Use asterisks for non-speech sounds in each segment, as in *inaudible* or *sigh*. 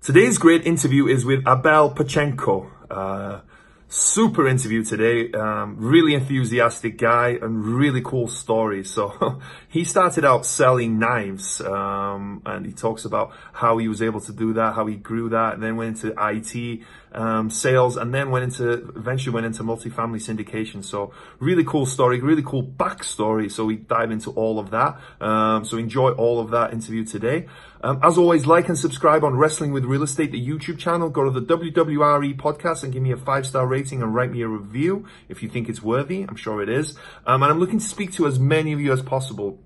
Today's great interview is with Abel Pachenko. Uh, super interview today. Um, really enthusiastic guy and really cool story. So *laughs* he started out selling knives um, and he talks about how he was able to do that, how he grew that, and then went into IT um, sales and then went into, eventually went into multifamily syndication. So really cool story, really cool backstory. So we dive into all of that. Um, so enjoy all of that interview today. Um, as always, like and subscribe on Wrestling with Real Estate, the YouTube channel. Go to the WWRE podcast and give me a five star rating and write me a review if you think it's worthy. I'm sure it is. Um, and I'm looking to speak to as many of you as possible.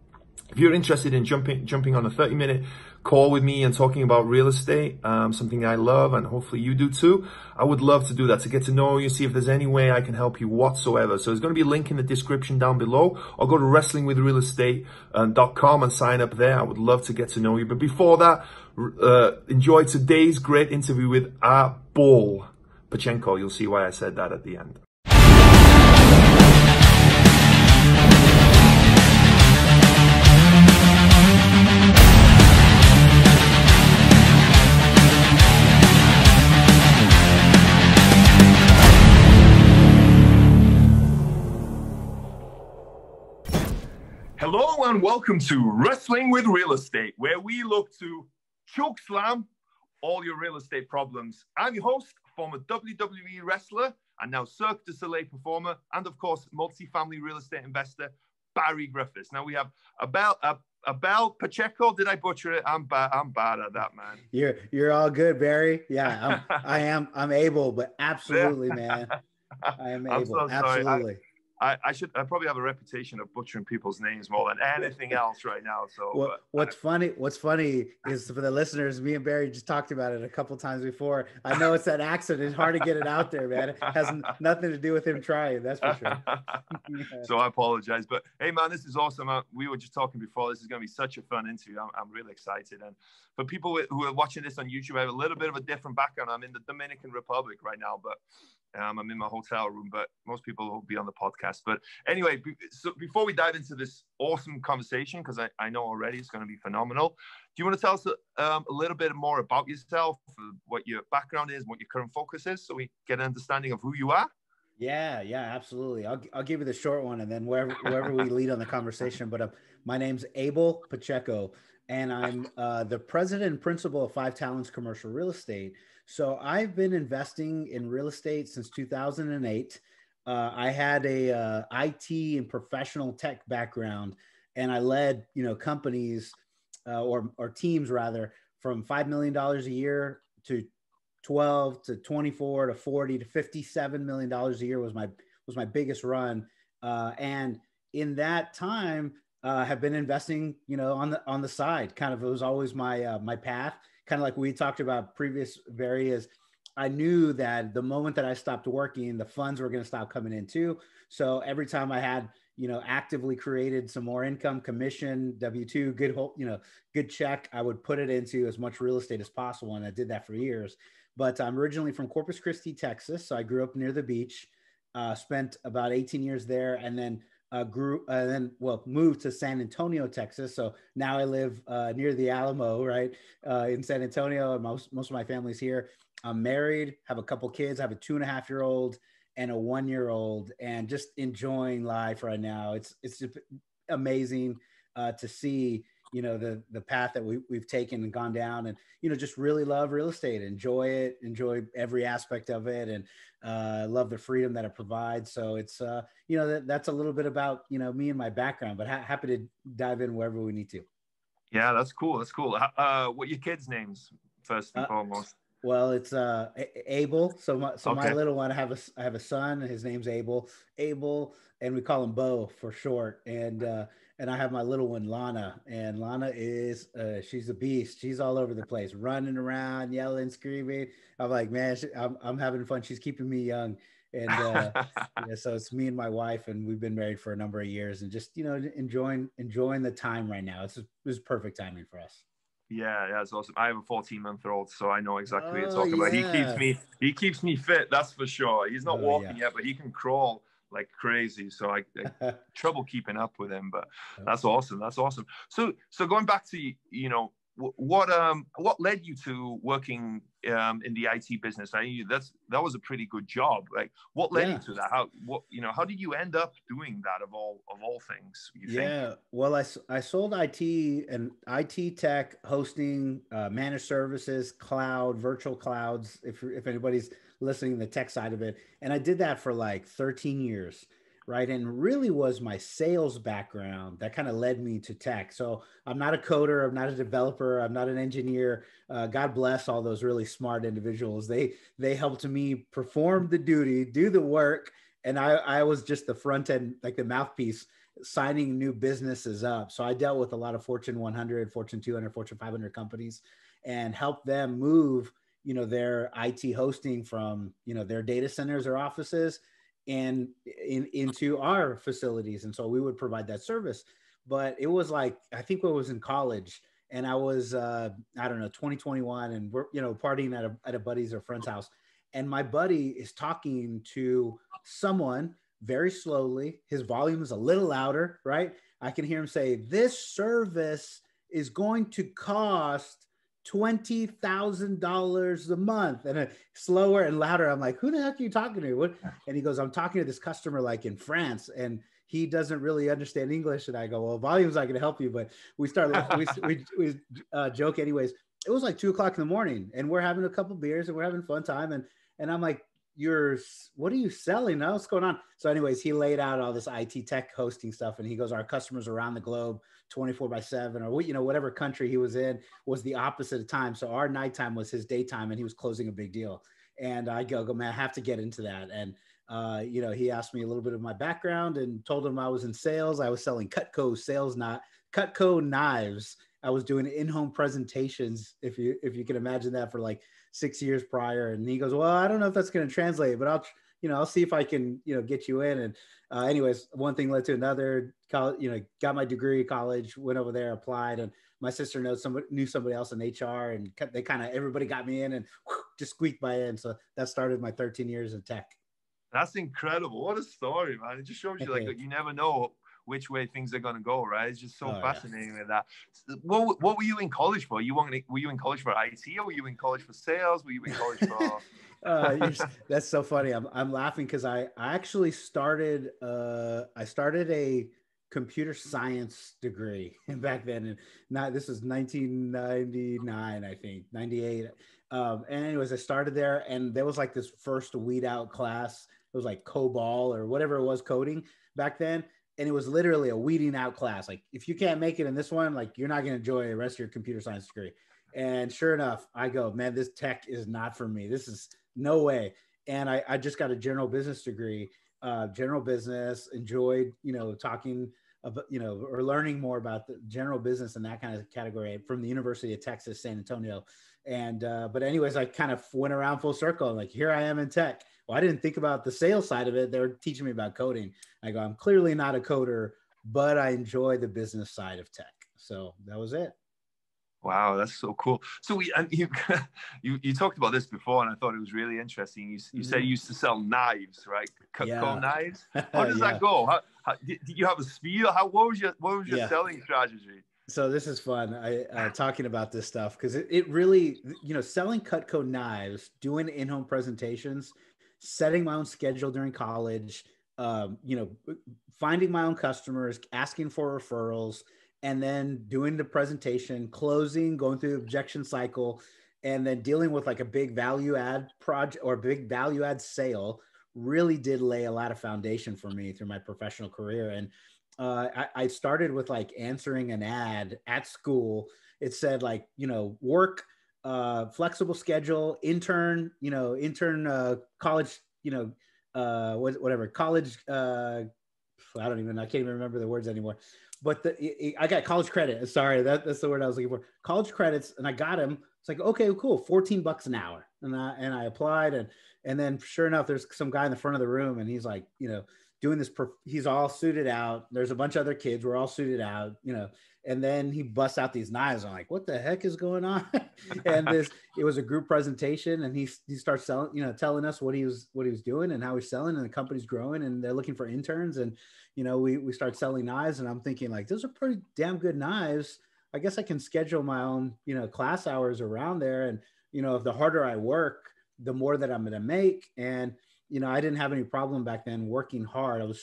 If you're interested in jumping jumping on a 30 minute call with me and talking about real estate, um, something I love and hopefully you do too, I would love to do that to get to know you, see if there's any way I can help you whatsoever. So there's going to be a link in the description down below or go to wrestlingwithrealestate.com uh, and sign up there. I would love to get to know you. But before that, uh, enjoy today's great interview with our ball Pachenko. You'll see why I said that at the end. and welcome to Wrestling with Real Estate, where we look to choke slam all your real estate problems. I'm your host, former WWE wrestler and now Cirque du Soleil performer, and of course, multi-family real estate investor, Barry Griffiths. Now we have about uh, a Abel Pacheco. Did I butcher it? I'm bad. I'm bad at that, man. You're you're all good, Barry. Yeah, I'm, *laughs* I am. I'm able, but absolutely, man. *laughs* I am able. So absolutely. I, I, I, should I probably have a reputation of butchering people's names more than anything else right now. So but, what's funny what's funny is for the listeners, me and Barry just talked about it a couple times before. I know it's that accident, it's hard to get it out there, man. It has nothing to do with him trying, that's for sure. yeah. *laughs* So I apologize, but hey man, this is awesome. We were just talking before. This is going to be such a fun interview. I'm, I'm really excited. And for people who are watching this on YouTube, I have a little bit of a different background. I'm in the Dominican Republic right now, but um, I'm in my hotel room, but most people will be on the podcast. But anyway, so before we dive into this awesome conversation, because I, I know already it's going to be phenomenal, do you want to tell us um, a little bit more about yourself, uh, what your background is, what your current focus is, so we get an understanding of who you are? Yeah, yeah, absolutely. I'll, I'll give you the short one and then wherever, wherever we lead on the conversation. But uh, my name's Abel Pacheco, and I'm uh, the president and principal of Five Talents Commercial Real Estate. So I've been investing in real estate since 2008. Uh, I had a uh, IT and professional tech background, and I led you know companies uh, or or teams rather from five million dollars a year to 12 to 24 to 40 to 57 million dollars a year was my was my biggest run, uh, and in that time uh, have been investing you know on the on the side. Kind of it was always my uh, my path kind of like we talked about previous various, I knew that the moment that I stopped working, the funds were going to stop coming in too. So every time I had, you know, actively created some more income, commission, W two, good, whole, you know, good check, I would put it into as much real estate as possible, and I did that for years. But I'm originally from Corpus Christi, Texas, so I grew up near the beach. Uh, spent about 18 years there, and then uh, grew and uh, then well moved to San Antonio, Texas. So now I live uh, near the Alamo, right uh, in San Antonio. most most of my family's here. I'm married, have a couple kids, I have a two and a half year old and a one year old, and just enjoying life right now. It's it's amazing uh, to see you know the the path that we, we've taken and gone down and you know just really love real estate enjoy it enjoy every aspect of it and uh, I love the freedom that it provides. So it's, uh, you know, that, that's a little bit about, you know, me and my background, but ha- happy to dive in wherever we need to. Yeah, that's cool. That's cool. Uh, what your kids' names, first and foremost? Well, it's uh, Abel. So my so okay. my little one, I have a I have a son, his name's Abel. Abel, and we call him Bo for short. And uh, and I have my little one Lana, and Lana is uh, she's a beast. She's all over the place, running around, yelling, screaming. I'm like, man, she, I'm I'm having fun. She's keeping me young. And uh, *laughs* yeah, so it's me and my wife, and we've been married for a number of years, and just you know enjoying enjoying the time right now. It's is perfect timing for us. Yeah, yeah, it's awesome. I have a 14 month old, so I know exactly oh, what you're oh, talking yeah. about. He keeps me he keeps me fit, that's for sure. He's not oh, walking yeah. yet, but he can crawl like crazy. So I, I *laughs* trouble keeping up with him, but that's awesome. That's awesome. So so going back to you know what um what led you to working um in the IT business? I that's that was a pretty good job. Like, what led yeah. you to that? How what you know? How did you end up doing that of all of all things? yeah, think? well, I I sold IT and IT tech hosting, uh, managed services, cloud, virtual clouds. If if anybody's listening, the tech side of it, and I did that for like 13 years right? And really was my sales background that kind of led me to tech. So I'm not a coder, I'm not a developer, I'm not an engineer. Uh, God bless all those really smart individuals. They they helped me perform the duty, do the work, and I I was just the front end, like the mouthpiece signing new businesses up. So I dealt with a lot of Fortune 100, Fortune 200, Fortune 500 companies and helped them move you know their IT hosting from you know their data centers or offices and in, into our facilities. And so we would provide that service. But it was like, I think we was in college and I was, uh, I don't know, 2021 and we're, you know, partying at a, at a buddy's or friend's house. And my buddy is talking to someone very slowly. His volume is a little louder, right? I can hear him say, this service is going to cost $20,000 a month and a slower and louder. I'm like, who the heck are you talking to? What? And he goes, I'm talking to this customer like in France and he doesn't really understand English. And I go, well, volume's not going to help you, but we start, we, we, we uh, joke anyways. It was like two o'clock in the morning and we're having a couple beers and we're having fun time. And, and I'm like, you're what are you selling now what's going on so anyways he laid out all this it tech hosting stuff and he goes our customers around the globe 24 by 7 or you know whatever country he was in was the opposite of time so our nighttime was his daytime and he was closing a big deal and i go go man i have to get into that and uh, you know he asked me a little bit of my background and told him i was in sales i was selling cutco sales not cutco knives i was doing in-home presentations if you if you can imagine that for like six years prior. And he goes, well, I don't know if that's going to translate, but I'll, you know, I'll see if I can, you know, get you in. And uh, anyways, one thing led to another. College, you know, got my degree, college, went over there, applied, and my sister knows somebody knew somebody else in HR, and they kind of everybody got me in and whew, just squeaked my in. So that started my 13 years in tech. That's incredible. What a story, man! It just shows you like you never know which way things are going to go, right? It's just so oh, fascinating yeah. with that. What, what were you in college for? You weren't. were you in college for IT or were you in college for sales? Were you in college for? *laughs* uh, that's so funny. I'm, I'm laughing because I, I actually started uh, I started a computer science degree *laughs* back then and not this was 1999 i think 98 um, and anyways i started there and there was like this first weed out class it was like cobol or whatever it was coding back then and it was literally a weeding out class. Like, if you can't make it in this one, like you're not going to enjoy the rest of your computer science degree. And sure enough, I go, man, this tech is not for me. This is no way. And I, I just got a general business degree, uh, general business, enjoyed, you know, talking about, you know, or learning more about the general business and that kind of category from the University of Texas, San Antonio. And, uh, but anyways, I kind of went around full circle. Like, here I am in tech well, I didn't think about the sales side of it. They're teaching me about coding. I go, I'm clearly not a coder, but I enjoy the business side of tech. So that was it. Wow, that's so cool. So we, you, *laughs* you, you talked about this before, and I thought it was really interesting. You, you said mm-hmm. you used to sell knives, right? Cutco yeah. knives. *laughs* How does yeah. that go? How, how, did, did you have a spiel? How what was your what was your yeah. selling strategy? So this is fun. I uh, talking about this stuff because it, it really, you know, selling Cutco knives, doing in-home presentations setting my own schedule during college, um, you know, finding my own customers, asking for referrals, and then doing the presentation, closing, going through the objection cycle, and then dealing with like a big value add project or big value add sale really did lay a lot of foundation for me through my professional career. And uh, I, I started with like answering an ad at school. It said like, you know, work uh, flexible schedule, intern, you know, intern uh, college, you know, uh, whatever college. Uh, I don't even. I can't even remember the words anymore. But the, I got college credit. Sorry, that, that's the word I was looking for. College credits, and I got them. It's like okay, cool, fourteen bucks an hour, and I and I applied, and and then sure enough, there's some guy in the front of the room, and he's like, you know, doing this. He's all suited out. There's a bunch of other kids. We're all suited out. You know, and then he busts out these knives. I'm like, what the heck is going on? *laughs* and *laughs* this, it was a group presentation, and he he starts selling, you know, telling us what he was what he was doing and how he's selling, and the company's growing, and they're looking for interns, and you know, we we start selling knives, and I'm thinking like, those are pretty damn good knives. I guess I can schedule my own, you know, class hours around there, and you know, if the harder I work, the more that I'm going to make, and you know, I didn't have any problem back then working hard. I was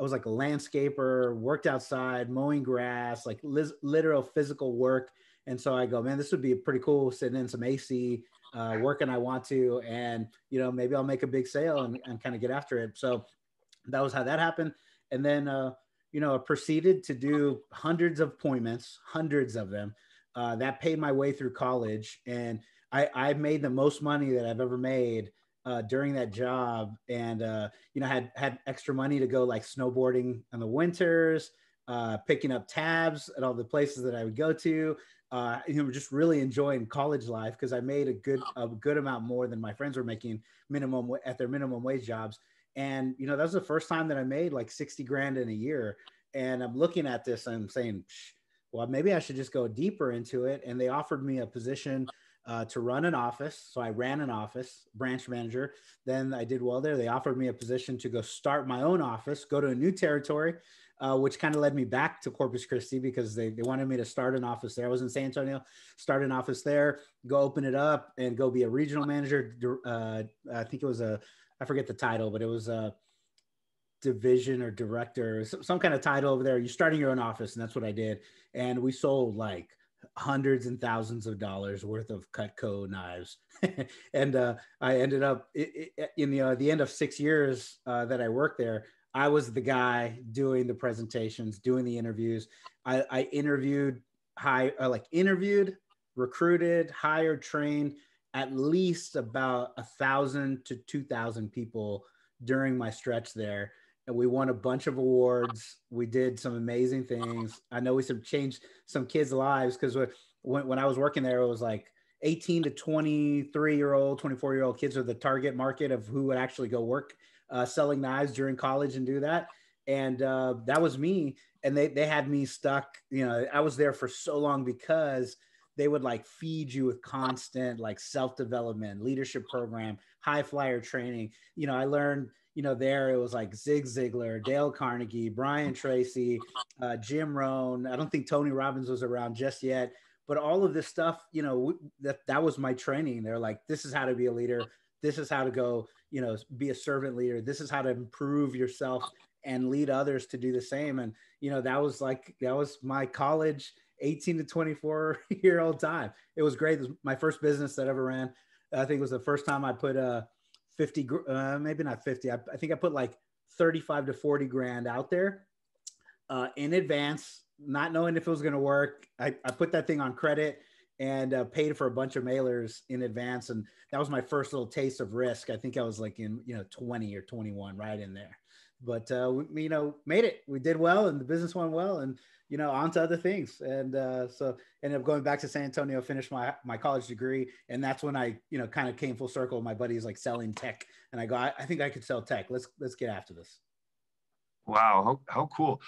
I was like a landscaper, worked outside, mowing grass, like li- literal physical work. And so I go, man, this would be pretty cool sitting in some AC, uh, working I want to, and you know maybe I'll make a big sale and, and kind of get after it. So that was how that happened, and then uh, you know I proceeded to do hundreds of appointments, hundreds of them. Uh, that paid my way through college, and I, I made the most money that I've ever made uh, during that job and uh, you know had had extra money to go like snowboarding in the winters uh, picking up tabs at all the places that i would go to uh, you know just really enjoying college life because i made a good a good amount more than my friends were making minimum at their minimum wage jobs and you know that was the first time that i made like 60 grand in a year and i'm looking at this and i'm saying well maybe i should just go deeper into it and they offered me a position uh, to run an office. So I ran an office, branch manager. Then I did well there. They offered me a position to go start my own office, go to a new territory, uh, which kind of led me back to Corpus Christi because they, they wanted me to start an office there. I was in San Antonio, start an office there, go open it up and go be a regional manager. Uh, I think it was a, I forget the title, but it was a division or director, some, some kind of title over there. You're starting your own office. And that's what I did. And we sold like hundreds and thousands of dollars worth of Cutco knives. *laughs* and uh, I ended up in the, uh, the end of six years uh, that I worked there, I was the guy doing the presentations, doing the interviews. I, I interviewed high, uh, like interviewed, recruited, hired, trained at least about a thousand to 2000 people during my stretch there and we won a bunch of awards. We did some amazing things. I know we some changed some kids' lives because when when I was working there, it was like 18 to 23 year old, 24 year old kids are the target market of who would actually go work uh, selling knives during college and do that. And uh, that was me. And they, they had me stuck, you know, I was there for so long because they would like feed you with constant like self development, leadership program, high flyer training. You know, I learned you know, there it was like Zig Ziglar, Dale Carnegie, Brian Tracy, uh, Jim Rohn. I don't think Tony Robbins was around just yet, but all of this stuff, you know, that that was my training. They're like, this is how to be a leader. This is how to go, you know, be a servant leader. This is how to improve yourself and lead others to do the same. And you know, that was like that was my college 18 to 24 *laughs* year old time. It was great. It was my first business that I ever ran. I think it was the first time I put a 50, uh, maybe not 50. I, I, think I put like 35 to 40 grand out there uh, in advance, not knowing if it was going to work. I, I put that thing on credit and uh, paid for a bunch of mailers in advance. And that was my first little taste of risk. I think I was like in, you know, 20 or 21, right in there but uh, we, you know made it we did well and the business went well and you know on to other things and uh, so ended up going back to san antonio finished my my college degree and that's when i you know kind of came full circle my buddy's like selling tech and i go I, I, think i could sell tech let's let's get after this wow how, how cool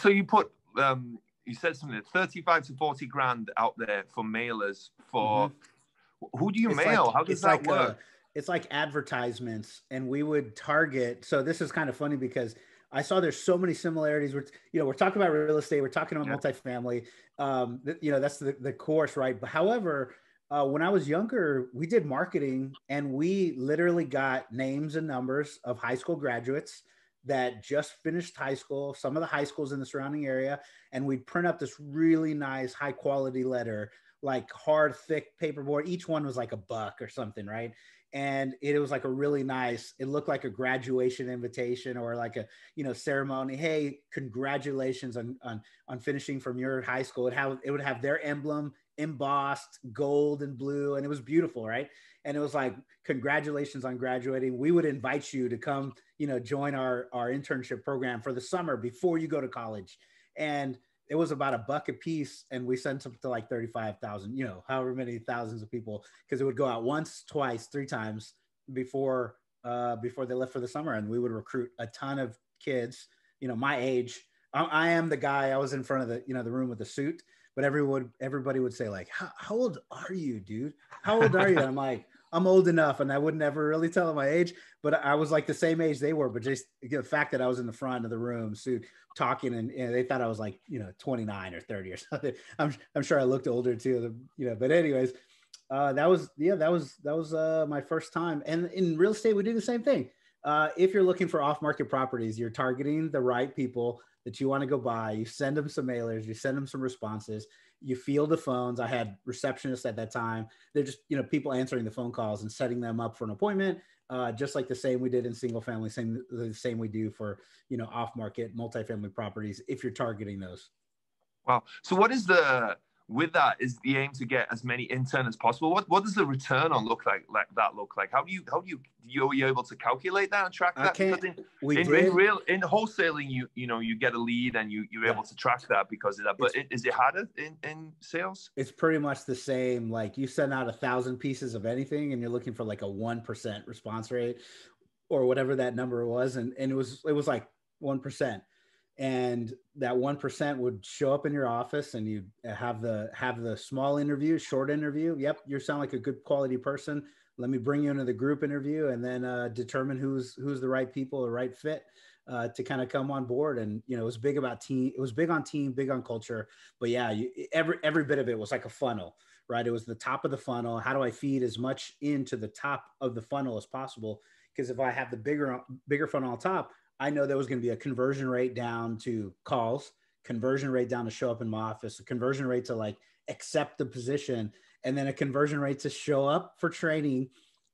so you put um you said something 35 to 40 grand out there for mailers for mm-hmm. who do you it's mail like, how does that like uh, work a, it's like advertisements and we would target so this is kind of funny because i saw there's so many similarities we're you know we're talking about real estate we're talking about yeah. multifamily um, th- you know that's the, the course right but however uh, when i was younger we did marketing and we literally got names and numbers of high school graduates that just finished high school some of the high schools in the surrounding area and we'd print up this really nice high quality letter like hard thick paperboard each one was like a buck or something right and it was like a really nice it looked like a graduation invitation or like a you know ceremony hey congratulations on on, on finishing from your high school it, have, it would have their emblem embossed gold and blue and it was beautiful right and it was like congratulations on graduating we would invite you to come you know join our our internship program for the summer before you go to college and it was about a buck a piece and we sent them to like 35,000, you know, however many thousands of people because it would go out once, twice, three times before uh, before they left for the summer and we would recruit a ton of kids, you know, my age. I, I am the guy I was in front of the, you know, the room with the suit, but everyone everybody would say like, "How old are you, dude? How old are you?" And I'm like, I'm old enough and I would never really tell them my age, but I was like the same age they were. But just the fact that I was in the front of the room, suit talking, and you know, they thought I was like, you know, 29 or 30 or *laughs* something. I'm, I'm sure I looked older too, you know, but anyways, uh, that was, yeah, that was, that was uh, my first time. And in real estate, we do the same thing. Uh, if you're looking for off market properties, you're targeting the right people that you want to go buy. You send them some mailers, you send them some responses, you feel the phones. I had receptionists at that time. They're just, you know, people answering the phone calls and setting them up for an appointment, uh, just like the same we did in single family, same the same we do for, you know, off market multifamily properties if you're targeting those. Wow. So what is the with that is the aim to get as many intern as possible. What what does the return on look like like that look like? How do you how do you you are you able to calculate that and track that? I can in, we in, in, real in wholesaling you you know you get a lead and you you're yeah. able to track that because of that. But it's, is it harder in in sales? It's pretty much the same. Like you send out a thousand pieces of anything and you're looking for like a one percent response rate or whatever that number was, and and it was it was like one percent and that 1% would show up in your office and you have the have the small interview short interview yep you sound like a good quality person let me bring you into the group interview and then uh, determine who's who's the right people the right fit uh, to kind of come on board and you know it was big about team it was big on team big on culture but yeah you, every every bit of it was like a funnel right it was the top of the funnel how do i feed as much into the top of the funnel as possible because if i have the bigger bigger funnel on top I know there was going to be a conversion rate down to calls, conversion rate down to show up in my office, a conversion rate to like accept the position, and then a conversion rate to show up for training,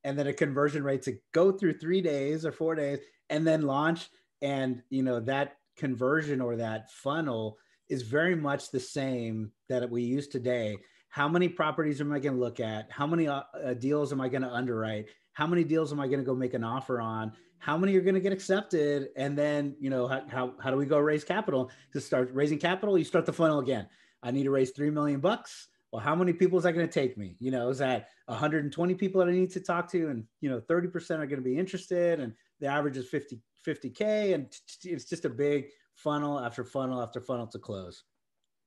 and then a conversion rate to go through three days or four days and then launch. And you know that conversion or that funnel is very much the same that we use today. How many properties am I going to look at? How many uh, uh deals am I going to underwrite? How many deals am I going to go make an offer on? how many are going to get accepted and then you know how, how, how do we go raise capital to start raising capital you start the funnel again i need to raise 3 million bucks well how many people is that going to take me you know is that 120 people that i need to talk to and you know 30% are going to be interested and the average is 50 50k and it's just a big funnel after funnel after funnel to close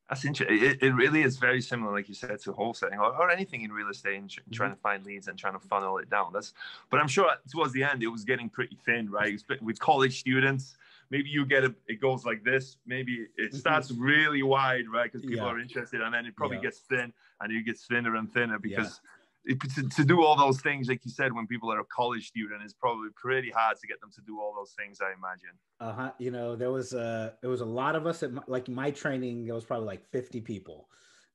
that's interesting. It, it really is very similar, like you said, to wholesaling or, or anything in real estate and mm-hmm. trying to find leads and trying to funnel it down. That's, but I'm sure towards the end it was getting pretty thin, right? With college students, maybe you get a, it goes like this. Maybe it mm-hmm. starts really wide, right? Because people yeah. are interested, and then it probably yeah. gets thin, and it gets thinner and thinner because. Yeah to, to, do all those things, like you said, when people are a college student, it's probably pretty hard to get them to do all those things. I imagine. Uh huh. You know, there was a there was a lot of us at my, like my training. There was probably like fifty people,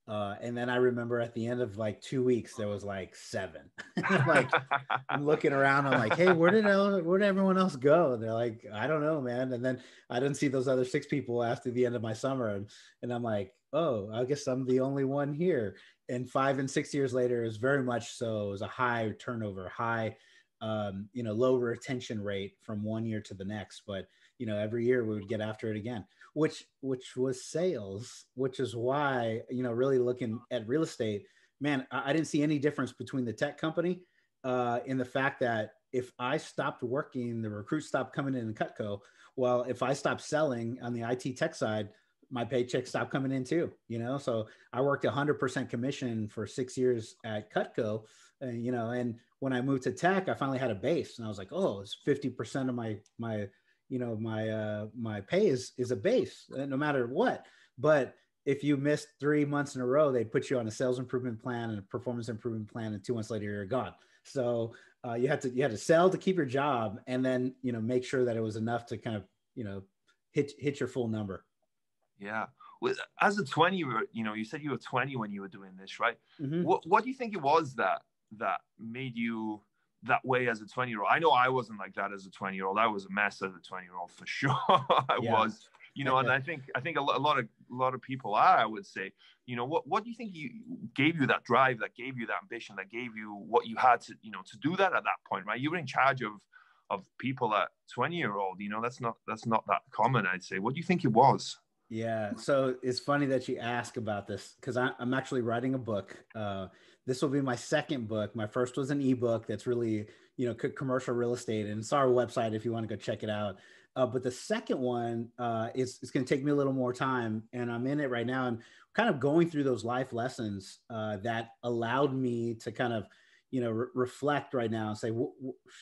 uh, and then I remember at the end of like two weeks, there was like seven. *laughs* like *laughs* I'm looking around, I'm like, hey, where did el- where did everyone else go? And they're like, I don't know, man. And then I didn't see those other six people after the end of my summer, and, and I'm like, oh, I guess I'm the only one here and five and six years later is very much so it was a high turnover, high, um, you know, low retention rate from one year to the next. But you know, every year we would get after it again, which which was sales, which is why you know, really looking at real estate, man, I, I didn't see any difference between the tech company uh, in the fact that if I stopped working, the recruits stopped coming in Cutco. Well, if I stopped selling on the IT tech side, my paycheck stopped coming in too, you know? So I worked 100% commission for six years at Cutco, you know, and when I moved to tech, I finally had a base and I was like, oh, it's 50% of my, my, you know, my, uh, my pay is, is a base uh, no matter what. But if you missed three months in a row, they put you on a sales improvement plan and a performance improvement plan, and two months later you're gone. So uh, you had to you had to sell to keep your job, and then you know make sure that it was enough to kind of you know hit hit your full number. Yeah. as a 20, you, you know, you said you were 20 when you were doing this, right? Mm-hmm. What, what do you think it was that, that made you that way as a 20 year old? I know I wasn't like that as a 20 year old. I was a mess as a 20 year old for *laughs* sure. I yeah. was, you know, and *laughs* I think, I think a lot, a lot of, a lot of people are, I would say, you know, what, what do you think you gave you that drive that gave you that ambition that gave you what you had to, you know, to do that at that point, right? You were in charge of, of people at 20 year old, you know, that's not, that's not that common. I'd say, what do you think it was? Yeah. So it's funny that you ask about this because I'm actually writing a book. Uh, this will be my second book. My first was an ebook that's really, you know, commercial real estate. And it's our website if you want to go check it out. Uh, but the second one uh, is it's going to take me a little more time. And I'm in it right now and kind of going through those life lessons uh, that allowed me to kind of, you know, re- reflect right now and say,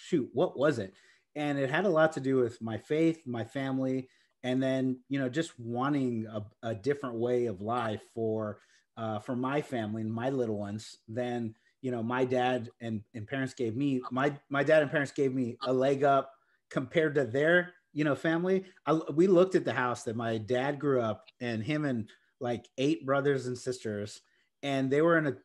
shoot, what was it? And it had a lot to do with my faith, my family and then you know just wanting a, a different way of life for uh, for my family and my little ones than you know my dad and, and parents gave me my my dad and parents gave me a leg up compared to their you know family I, we looked at the house that my dad grew up and him and like eight brothers and sisters and they were in a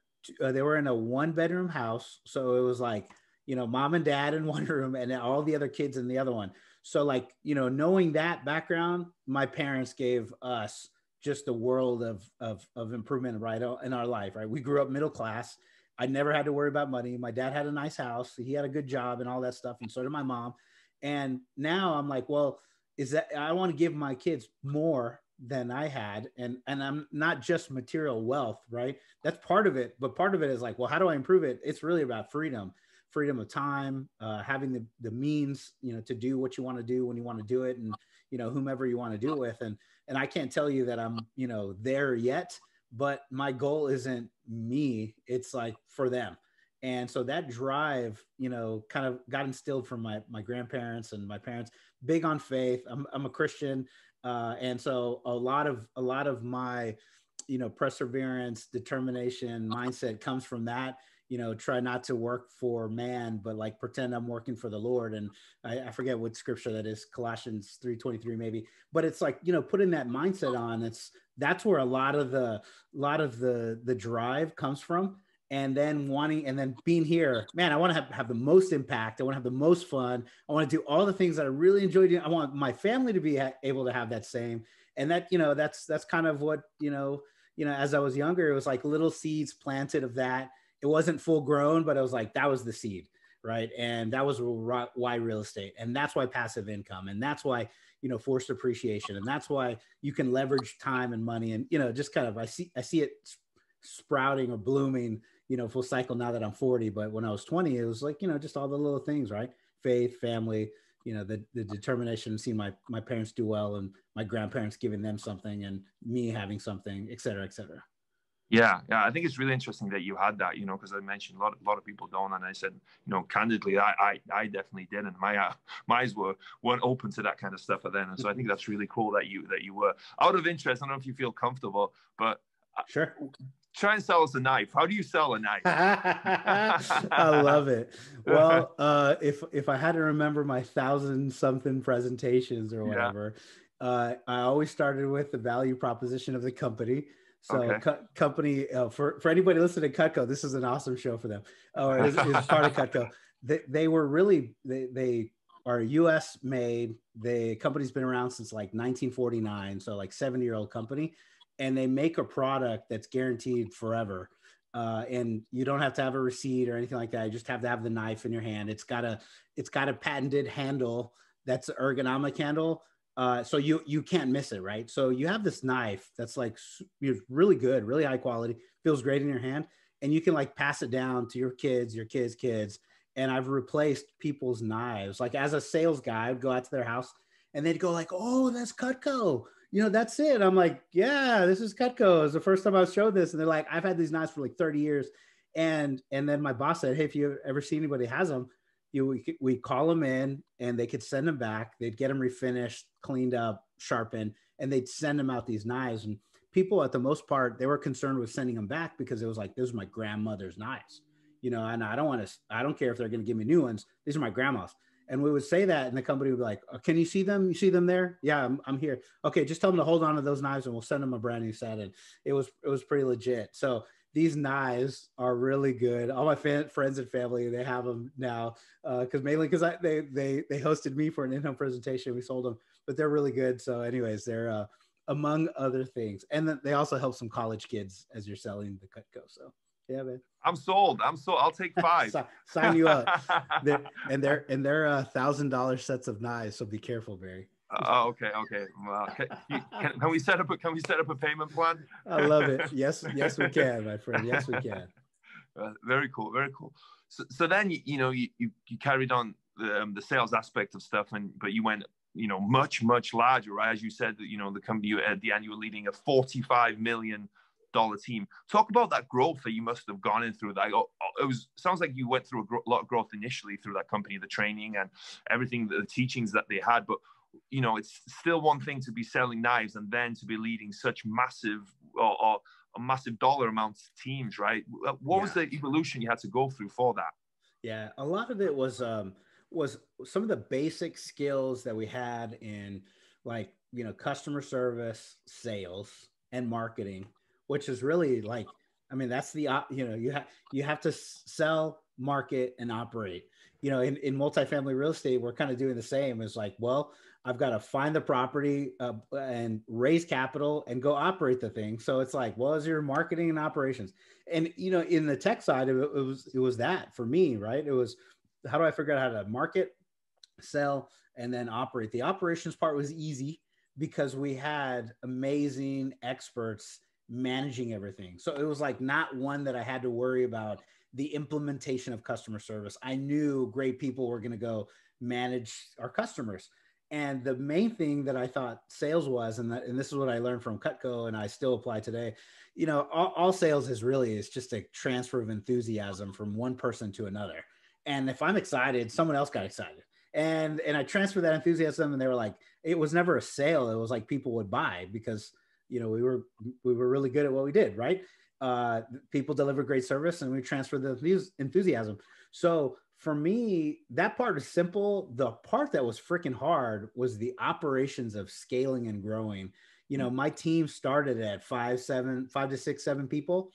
uh, they were in a one bedroom house so it was like you know mom and dad in *laughs* one room and all the other kids in the other one so like, you know, knowing that background, my parents gave us just a world of of of improvement right in our life, right? We grew up middle class. I never had to worry about money. My dad had a nice house, he had a good job and all that stuff and so did my mom. And now I'm like, well, is that I want to give my kids more than I had. And and I'm not just material wealth, right? That's part of it, but part of it is like, well, how do I improve it? It's really about freedom freedom of time, uh, having the, the means, you know, to do what you want to do when you want to do it and, you know, whomever you want to do it with. And, and I can't tell you that I'm, you know, there yet, but my goal isn't me. It's like for them. And so that drive, you know, kind of got instilled from my, my grandparents and my parents big on faith. I'm, I'm a Christian. Uh, and so a lot of, a lot of my, you know, perseverance, determination mindset comes from that you know, try not to work for man, but like pretend I'm working for the Lord. And I, I forget what scripture that is, Colossians 3:23 maybe. But it's like, you know, putting that mindset on, it's that's where a lot of the lot of the the drive comes from. And then wanting and then being here, man, I want to have, have the most impact. I want to have the most fun. I want to do all the things that I really enjoy doing. I want my family to be able to have that same. And that, you know, that's that's kind of what, you know, you know, as I was younger, it was like little seeds planted of that it wasn't full grown, but I was like, that was the seed, right? And that was why real estate, and that's why passive income, and that's why you know forced appreciation, and that's why you can leverage time and money, and you know just kind of I see I see it sprouting or blooming, you know, full cycle now that I'm 40. But when I was 20, it was like you know just all the little things, right? Faith, family, you know the, the determination seeing my my parents do well and my grandparents giving them something and me having something et cetera et cetera yeah, yeah, I think it's really interesting that you had that, you know, because I mentioned a lot, a lot of people don't, and I said, you know, candidly, I, I, I definitely did, and my, uh, *laughs* my eyes were weren't open to that kind of stuff then, and so I think that's really cool that you that you were. Out of interest, I don't know if you feel comfortable, but uh, sure, try and sell us a knife. How do you sell a knife? *laughs* I love it. Well, *laughs* uh, if if I had to remember my thousand something presentations or whatever, yeah. uh, I always started with the value proposition of the company so okay. co- company uh, for for anybody listening to Cutco, this is an awesome show for them. Or it's *laughs* is, is part of Cutco. They, they were really they, they are U.S. made. The company's been around since like 1949, so like 70 year old company, and they make a product that's guaranteed forever. Uh, and you don't have to have a receipt or anything like that. You just have to have the knife in your hand. It's got a it's got a patented handle that's an ergonomic handle uh, so you you can't miss it, right? So you have this knife that's like really good, really high quality, feels great in your hand, and you can like pass it down to your kids, your kids' kids. And I've replaced people's knives. Like as a sales guy, I would go out to their house and they'd go like, "Oh, that's Cutco." You know, that's it. I'm like, "Yeah, this is Cutco." It's the first time I showed this, and they're like, "I've had these knives for like 30 years." And and then my boss said, "Hey, if you ever see anybody has them, you, we, we call them in and they could send them back. They'd get them refinished, cleaned up, sharpened, and they'd send them out these knives. And people, at the most part, they were concerned with sending them back because it was like, this is my grandmother's knives, you know, and I don't want to, I don't care if they're going to give me new ones. These are my grandma's. And we would say that, and the company would be like, oh, "Can you see them? You see them there? Yeah, I'm, I'm here. Okay, just tell them to hold on to those knives, and we'll send them a brand new set." And it was it was pretty legit. So these knives are really good. All my fan, friends and family, they have them now because uh, mainly because they they they hosted me for an in-home presentation. We sold them, but they're really good. So, anyways, they're uh, among other things, and they also help some college kids as you're selling the Cutco. So, yeah, man, I'm sold. I'm sold. I'll take five. *laughs* sign, sign you up. *laughs* they're, and they're and they're a uh, thousand dollar sets of knives. So be careful, Barry. Oh, okay, okay. Well, can, can, can, we set up a can we set up a payment plan? I love it. *laughs* Yes, yes, we can, my friend. Yes, we can. *laughs* Uh, very cool, very cool. So, so then you, you know you, you, you carried on the, um, the sales aspect of stuff, and but you went you know much much larger, right? As you said, you know the company you had the annual leading a forty five million dollar team. Talk about that growth that you must have gone in through. That oh, oh, it was sounds like you went through a lot of growth initially through that company, the training and everything, the teachings that they had. But you know, it's still one thing to be selling knives and then to be leading such massive or, or a massive dollar amounts of teams, right? Uh, what yeah. was the evolution you had to go through for that? Yeah, a lot of it was um, was some of the basic skills that we had in like you know customer service, sales, and marketing, which is really like I mean that's the you know you have you have to sell, market, and operate. You know, in, in multifamily real estate, we're kind of doing the same. It's like, well, I've got to find the property uh, and raise capital and go operate the thing. So it's like, well, is your marketing and operations? And you know, in the tech side, it, it was it was that for me, right? It was how do I figure out how to market, sell, and then operate. The operations part was easy because we had amazing experts managing everything. So it was like not one that I had to worry about the implementation of customer service. I knew great people were going to go manage our customers. And the main thing that I thought sales was, and, that, and this is what I learned from Cutco and I still apply today, you know, all, all sales is really is just a transfer of enthusiasm from one person to another. And if I'm excited, someone else got excited and and I transferred that enthusiasm, and they were like, it was never a sale. It was like people would buy because you know we were we were really good at what we did, right? Uh, people deliver great service, and we transfer the enthusiasm. So for me, that part is simple. The part that was freaking hard was the operations of scaling and growing. You know, mm. my team started at five, seven, five to six, seven people,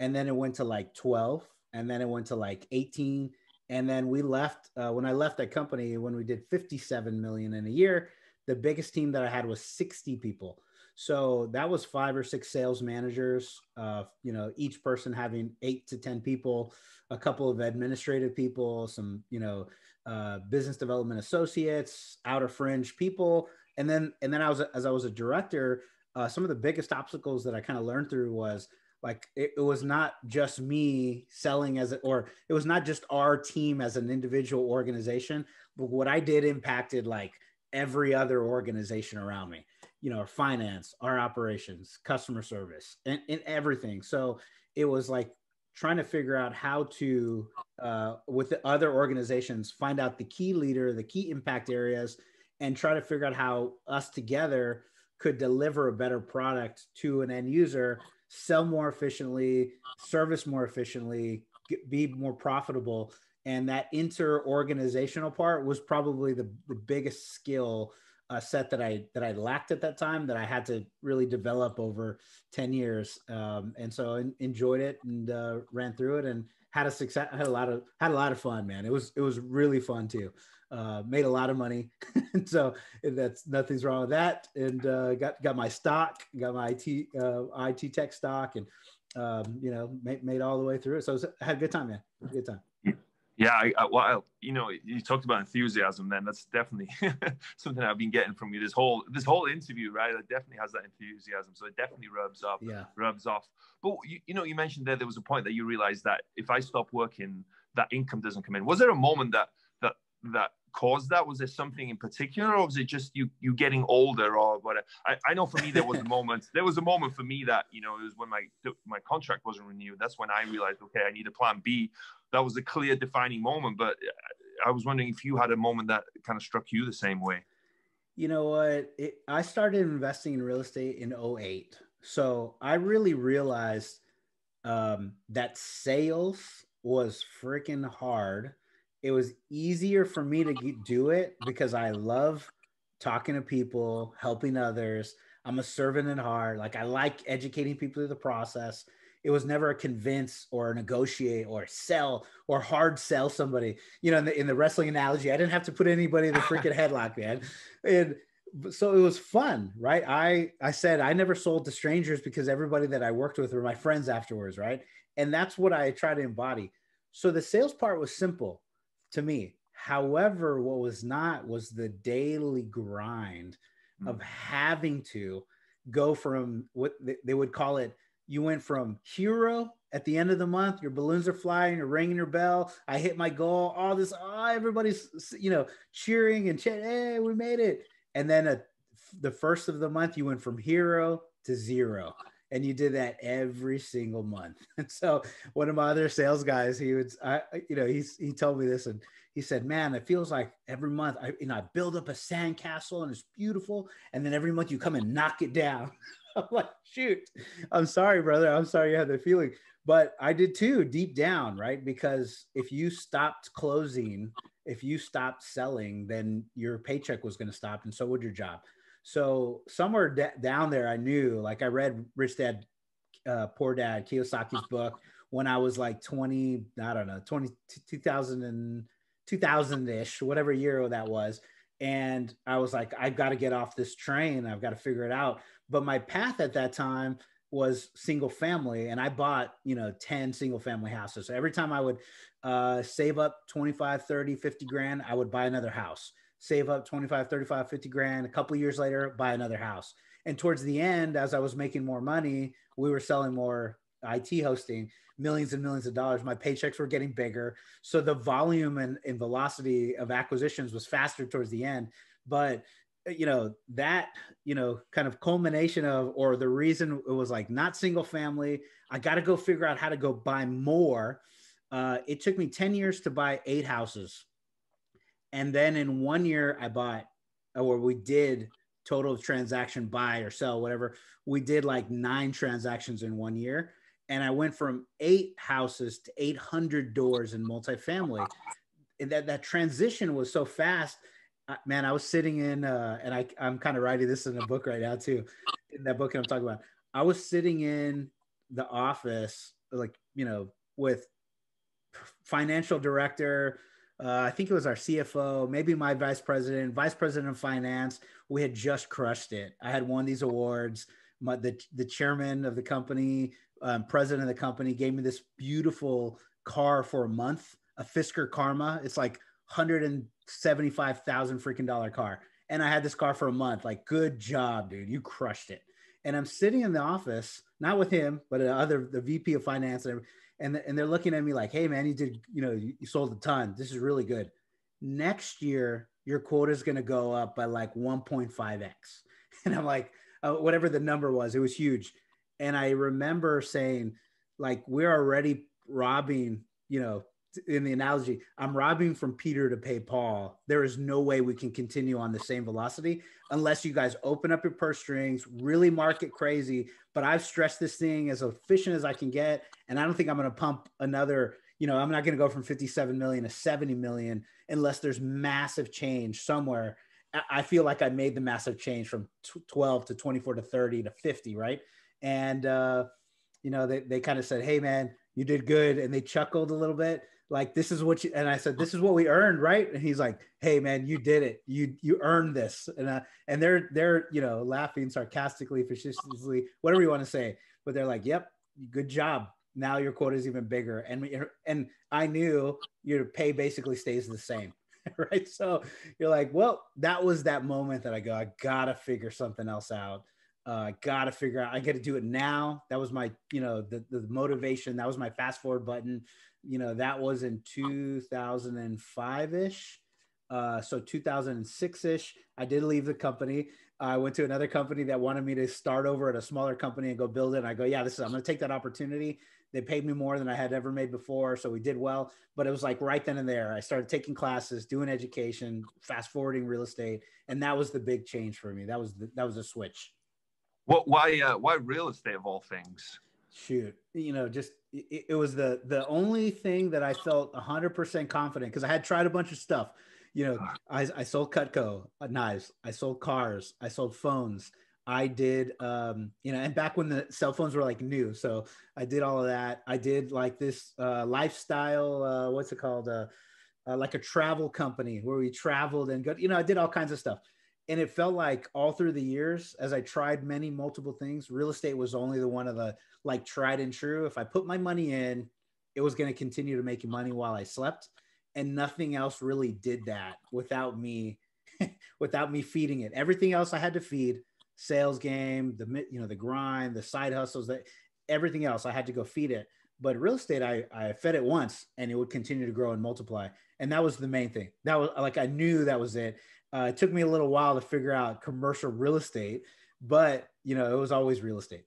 and then it went to like 12, and then it went to like 18. And then we left, uh, when I left that company, when we did 57 million in a year, the biggest team that I had was 60 people. So that was five or six sales managers, uh, you know, each person having eight to 10 people, a couple of administrative people, some, you know, uh, business development associates, outer fringe people. And then, and then I was, as I was a director, uh, some of the biggest obstacles that I kind of learned through was like, it, it was not just me selling as, a, or it was not just our team as an individual organization, but what I did impacted like every other organization around me you know, our finance, our operations, customer service, and, and everything. So it was like trying to figure out how to, uh, with the other organizations, find out the key leader, the key impact areas, and try to figure out how us together could deliver a better product to an end user, sell more efficiently, service more efficiently, be more profitable. And that inter organizational part was probably the, the biggest skill a set that I that I lacked at that time that I had to really develop over ten years, um, and so I enjoyed it and uh, ran through it and had a success. had a lot of had a lot of fun, man. It was it was really fun too. Uh, made a lot of money, *laughs* so that's nothing's wrong with that. And uh, got got my stock, got my IT uh, IT tech stock, and um, you know made, made all the way through it. So it was, had a good time, man. Good time. Yeah, I, I, well, you know, you talked about enthusiasm. Then that's definitely *laughs* something I've been getting from you this whole this whole interview, right? It definitely has that enthusiasm, so it definitely rubs off. Yeah, rubs off. But you, you know, you mentioned there there was a point that you realized that if I stop working, that income doesn't come in. Was there a moment that that that caused that? Was there something in particular, or was it just you you getting older or whatever? I, I know for me there was a *laughs* moment. There was a moment for me that you know it was when my my contract wasn't renewed. That's when I realized okay, I need a plan B that was a clear defining moment. But uh, I was wondering if you had a moment that kind of struck you the same way. You know what? It, I started investing in real estate in 08. So I really realized um, that sales was freaking hard. It was easier for me to get, do it because I love talking to people, helping others. I'm a servant at heart. Like I like educating people through the process. It was never a convince or negotiate or sell or hard sell somebody. You know, in the, in the wrestling analogy, I didn't have to put anybody in the freaking *laughs* headlock, man. And so it was fun, right? I I said I never sold to strangers because everybody that I worked with were my friends afterwards, right? And that's what I try to embody. So the sales part was simple to me. However, what was not was the daily grind of mm. having to go from what they would call it you went from hero at the end of the month your balloons are flying you're ringing your bell i hit my goal all this oh, everybody's you know cheering and chat hey we made it and then a, the first of the month you went from hero to zero and you did that every single month *laughs* and so one of my other sales guys he would I, you know he's he told me this and he said man it feels like every month i you know i build up a sandcastle and it's beautiful and then every month you come and knock it down *laughs* *laughs* I'm like, shoot, I'm sorry, brother. I'm sorry you had the feeling. But I did too, deep down, right? Because if you stopped closing, if you stopped selling, then your paycheck was going to stop and so would your job. So somewhere d- down there, I knew, like I read Rich Dad, uh, Poor Dad, Kiyosaki's book when I was like 20, I don't know, 20, 2000 and 2000 ish, whatever year that was. And I was like, I've got to get off this train. I've got to figure it out. But my path at that time was single family and I bought, you know, 10 single family houses. So every time I would uh, save up 25, 30, 50 grand, I would buy another house. Save up 25, 35, 50 grand. A couple years later, buy another house. And towards the end, as I was making more money, we were selling more IT hosting, millions and millions of dollars. My paychecks were getting bigger. So the volume and, and velocity of acquisitions was faster towards the end. But you know that you know kind of culmination of or the reason it was like not single family i got to go figure out how to go buy more uh, it took me 10 years to buy eight houses and then in one year i bought uh, or we did total transaction buy or sell whatever we did like nine transactions in one year and i went from eight houses to 800 doors in multifamily and that that transition was so fast man, I was sitting in, uh, and I, I'm kind of writing this in a book right now too, in that book that I'm talking about. I was sitting in the office, like, you know, with financial director, uh, I think it was our CFO, maybe my vice president, vice president of finance. We had just crushed it. I had won these awards. My, the, the chairman of the company, um, president of the company, gave me this beautiful car for a month, a Fisker Karma. It's like 100 and seventy-five thousand freaking dollar car, and I had this car for a month. Like, good job, dude, you crushed it. And I'm sitting in the office, not with him, but other the VP of finance, and and, and they're looking at me like, "Hey, man, you did, you know, you, you sold a ton. This is really good. Next year, your quota is going to go up by like 1.5x." *laughs* And I'm like, uh, whatever the number was, it was huge. And I remember saying, like, we're already robbing, you know, in the analogy, I'm robbing from Peter to pay Paul. There is no way we can continue on the same velocity unless you guys open up your purse strings, really market crazy. But I've stressed this thing as efficient as I can get, and I don't think I'm going to pump another. You know, I'm not going to go from 57 million to 70 million unless there's massive change somewhere. I feel like I made the massive change from 12 to 24 to 30 to 50, right? And uh, you know, they they kind of said, "Hey, man." You did good, and they chuckled a little bit like this is what you and I said this is what we earned, right? And he's like, "Hey man, you did it. You you earned this." And uh, and they're they're you know laughing sarcastically, facetiously, whatever you want to say, but they're like, "Yep, good job. Now your quota is even bigger." And we, and I knew your pay basically stays the same, *laughs* right? So you're like, "Well, that was that moment that I go, I gotta figure something else out." Uh, I uh, gotta figure out. I gotta do it now. That was my, you know, the, the motivation. That was my fast forward button you know that was in 2005 ish uh, so 2006 ish i did leave the company i went to another company that wanted me to start over at a smaller company and go build it and i go yeah this is i'm going to take that opportunity they paid me more than i had ever made before so we did well but it was like right then and there i started taking classes doing education fast forwarding real estate and that was the big change for me that was the, that was a switch what why uh, why real estate of all things shoot you know just it, was the the only thing that I felt 100% confident because I had tried a bunch of stuff. You know, I, I sold Cutco uh, knives, I sold cars, I sold phones, I did, um, you know, and back when the cell phones were like new, so I did all of that. I did like this uh, lifestyle, uh, what's it called, uh, uh like a travel company where we traveled and go. You know, I did all kinds of stuff and it felt like all through the years as i tried many multiple things real estate was only the one of the like tried and true if i put my money in it was going to continue to make money while i slept and nothing else really did that without me *laughs* without me feeding it everything else i had to feed sales game the you know the grind the side hustles that everything else i had to go feed it but real estate I, I fed it once and it would continue to grow and multiply and that was the main thing that was like i knew that was it uh, it took me a little while to figure out commercial real estate, but you know, it was always real estate.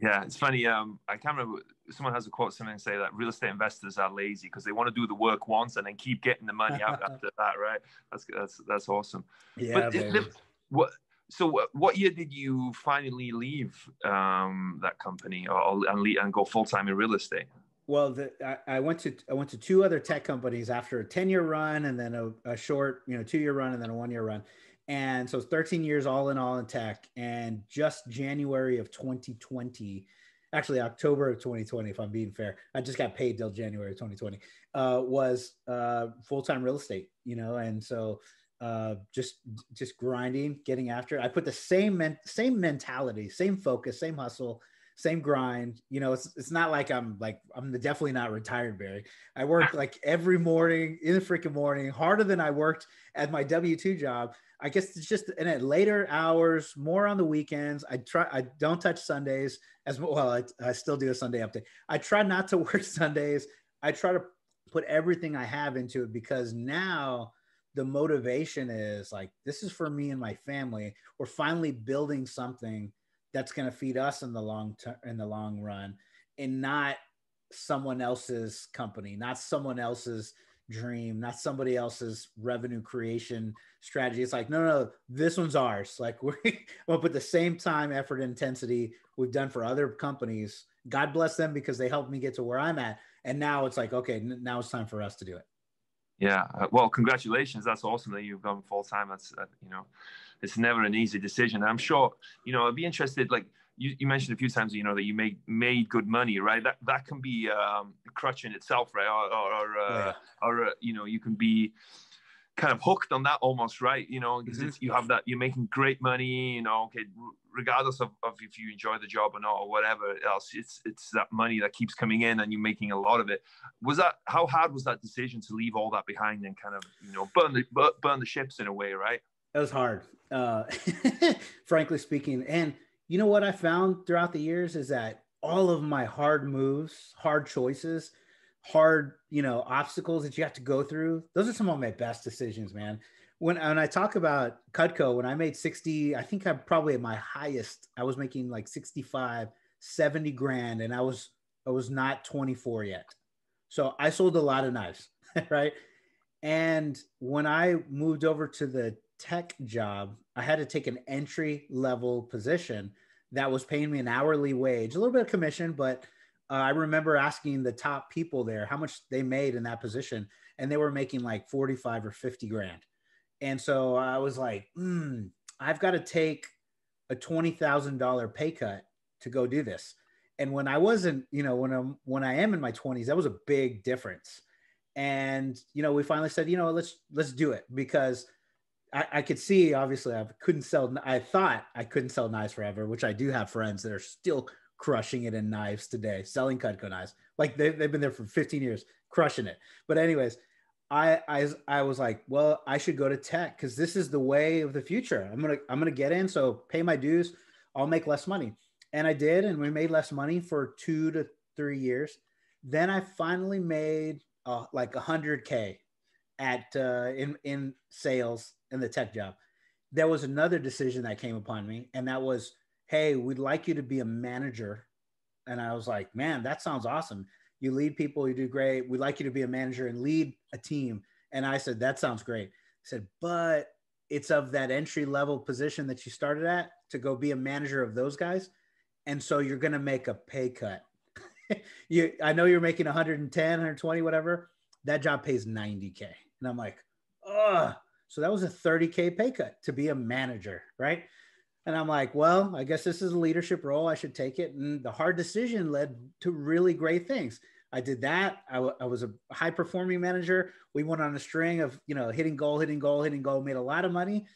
Yeah, it's funny. Um, I can't remember. Someone has a quote something say that real estate investors are lazy because they want to do the work once and then keep getting the money out after *laughs* that, right? That's that's that's awesome. Yeah. But what? So what year did you finally leave um, that company or, or and, leave, and go full time in real estate? Well, the, I, I, went to I went to two other tech companies after a ten year run, and then a, a short, you know, two year run, and then a one year run, and so 13 years all in all in tech. And just January of 2020, actually October of 2020, if I'm being fair, I just got paid till January of 2020. Uh, was uh, full time real estate, you know, and so uh, just just grinding, getting after. It. I put the same men- same mentality, same focus, same hustle same grind. You know, it's it's not like I'm like I'm definitely not retired, Barry. I work *laughs* like every morning in the freaking morning, harder than I worked at my W two job. I guess it's just and at later hours, more on the weekends. I try I don't touch Sundays as well. I, I still do a Sunday update. I try not to *laughs* work Sundays. I try to put everything I have into it because now the motivation is like this is for me and my family. We're finally building something that's going to feed us in the long term in the long run and not someone else's company not someone else's dream not somebody else's revenue creation strategy it's like no no this one's ours *laughs* like we're we'll put the same time effort intensity we've done for other companies god bless them because they helped me get to where i'm at and now it's like okay now it's time for us to do it yeah uh, well congratulations that's awesome that you've gone full time that's uh, you know it's never an easy decision i'm sure you know i'd be interested like you, you mentioned a few times you know that you made made good money right that that can be um a crutch in itself right or or, or, uh, yeah. or uh, you know you can be kind of hooked on that almost right you know because mm-hmm. you have that you're making great money you know okay regardless of, of if you enjoy the job or not or whatever else it's it's that money that keeps coming in and you're making a lot of it was that how hard was that decision to leave all that behind and kind of you know burn the burn the ships in a way right that was hard uh, *laughs* frankly speaking and you know what i found throughout the years is that all of my hard moves hard choices hard you know obstacles that you have to go through those are some of my best decisions man when when I talk about Cutco, when I made 60, I think I'm probably at my highest, I was making like 65, 70 grand, and I was I was not 24 yet. So I sold a lot of knives, *laughs* right? And when I moved over to the tech job, I had to take an entry level position that was paying me an hourly wage, a little bit of commission, but uh, I remember asking the top people there how much they made in that position, and they were making like 45 or 50 grand. And so I was like, mm, I've got to take a $20,000 pay cut to go do this. And when I wasn't, you know, when I'm, when I am in my twenties, that was a big difference. And, you know, we finally said, you know, let's, let's do it because I, I could see, obviously I couldn't sell, I thought I couldn't sell knives forever, which I do have friends that are still crushing it in knives today, selling Cutco knives. Like they, they've been there for 15 years, crushing it. But anyways, I, I I was like, well, I should go to tech because this is the way of the future. I'm gonna I'm gonna get in, so pay my dues. I'll make less money, and I did, and we made less money for two to three years. Then I finally made uh, like 100k at uh, in in sales in the tech job. There was another decision that came upon me, and that was, hey, we'd like you to be a manager, and I was like, man, that sounds awesome you lead people, you do great. We'd like you to be a manager and lead a team. And I said, that sounds great. I said, but it's of that entry level position that you started at to go be a manager of those guys. And so you're going to make a pay cut. *laughs* you, I know you're making 110, 120, whatever. That job pays 90K. And I'm like, oh, so that was a 30K pay cut to be a manager, right? And I'm like, well, I guess this is a leadership role. I should take it. And the hard decision led to really great things. I did that. I, w- I was a high performing manager. We went on a string of, you know, hitting goal, hitting goal, hitting goal, made a lot of money.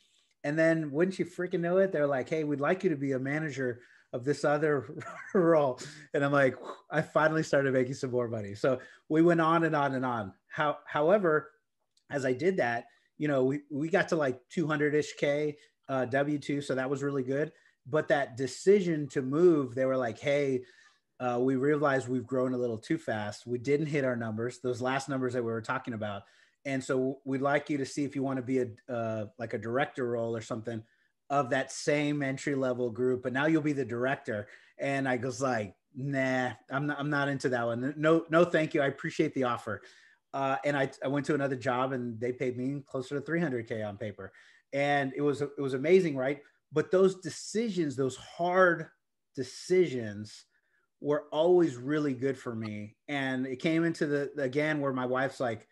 And then wouldn't you freaking know it? They're like, hey, we'd like you to be a manager of this other *laughs* role. And I'm like, I finally started making some more money. So we went on and on and on. How, however, as I did that, you know, we, we got to like 200 ish K uh, W two, so that was really good. But that decision to move, they were like, "Hey, uh, we realized we've grown a little too fast. We didn't hit our numbers, those last numbers that we were talking about, and so we'd like you to see if you want to be a uh, like a director role or something of that same entry level group. But now you'll be the director." And I was like, "Nah, I'm not. I'm not into that one. No, no, thank you. I appreciate the offer." Uh, and I, I went to another job and they paid me closer to 300k on paper and it was it was amazing, right? But those decisions, those hard decisions, were always really good for me. And it came into the again where my wife's like,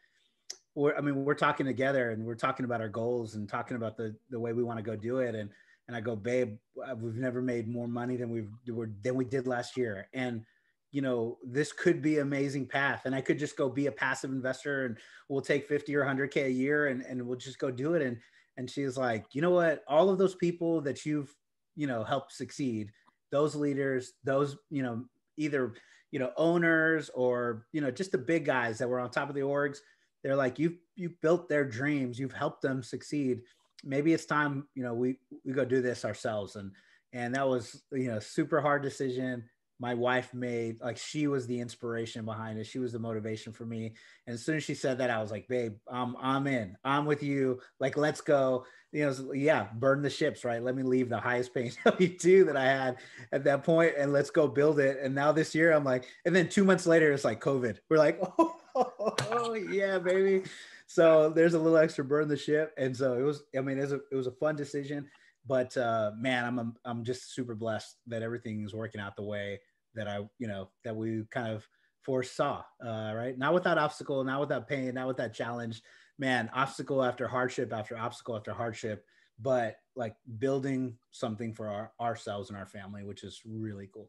we're, I mean, we're talking together and we're talking about our goals and talking about the the way we want to go do it. And and I go, babe, uh, we've never made more money than we've were, than we did last year. And you know, this could be amazing path. And I could just go be a passive investor and we'll take 50 or 100K a year and, and we'll just go do it. And and she's like you know what all of those people that you've you know helped succeed those leaders those you know either you know owners or you know just the big guys that were on top of the orgs they're like you have you built their dreams you've helped them succeed maybe it's time you know we we go do this ourselves and and that was you know super hard decision my wife made like she was the inspiration behind it she was the motivation for me and as soon as she said that i was like babe i'm i'm in i'm with you like let's go you know so, yeah burn the ships right let me leave the highest paying *laughs* w2 that i had at that point and let's go build it and now this year i'm like and then two months later it's like covid we're like oh, *laughs* oh, oh yeah baby so there's a little extra burn the ship and so it was i mean it was a, it was a fun decision but uh, man, I'm I'm just super blessed that everything is working out the way that I, you know, that we kind of foresaw, uh, right? Not without obstacle, not without pain, not without challenge. Man, obstacle after hardship after obstacle after hardship, but like building something for our, ourselves and our family, which is really cool.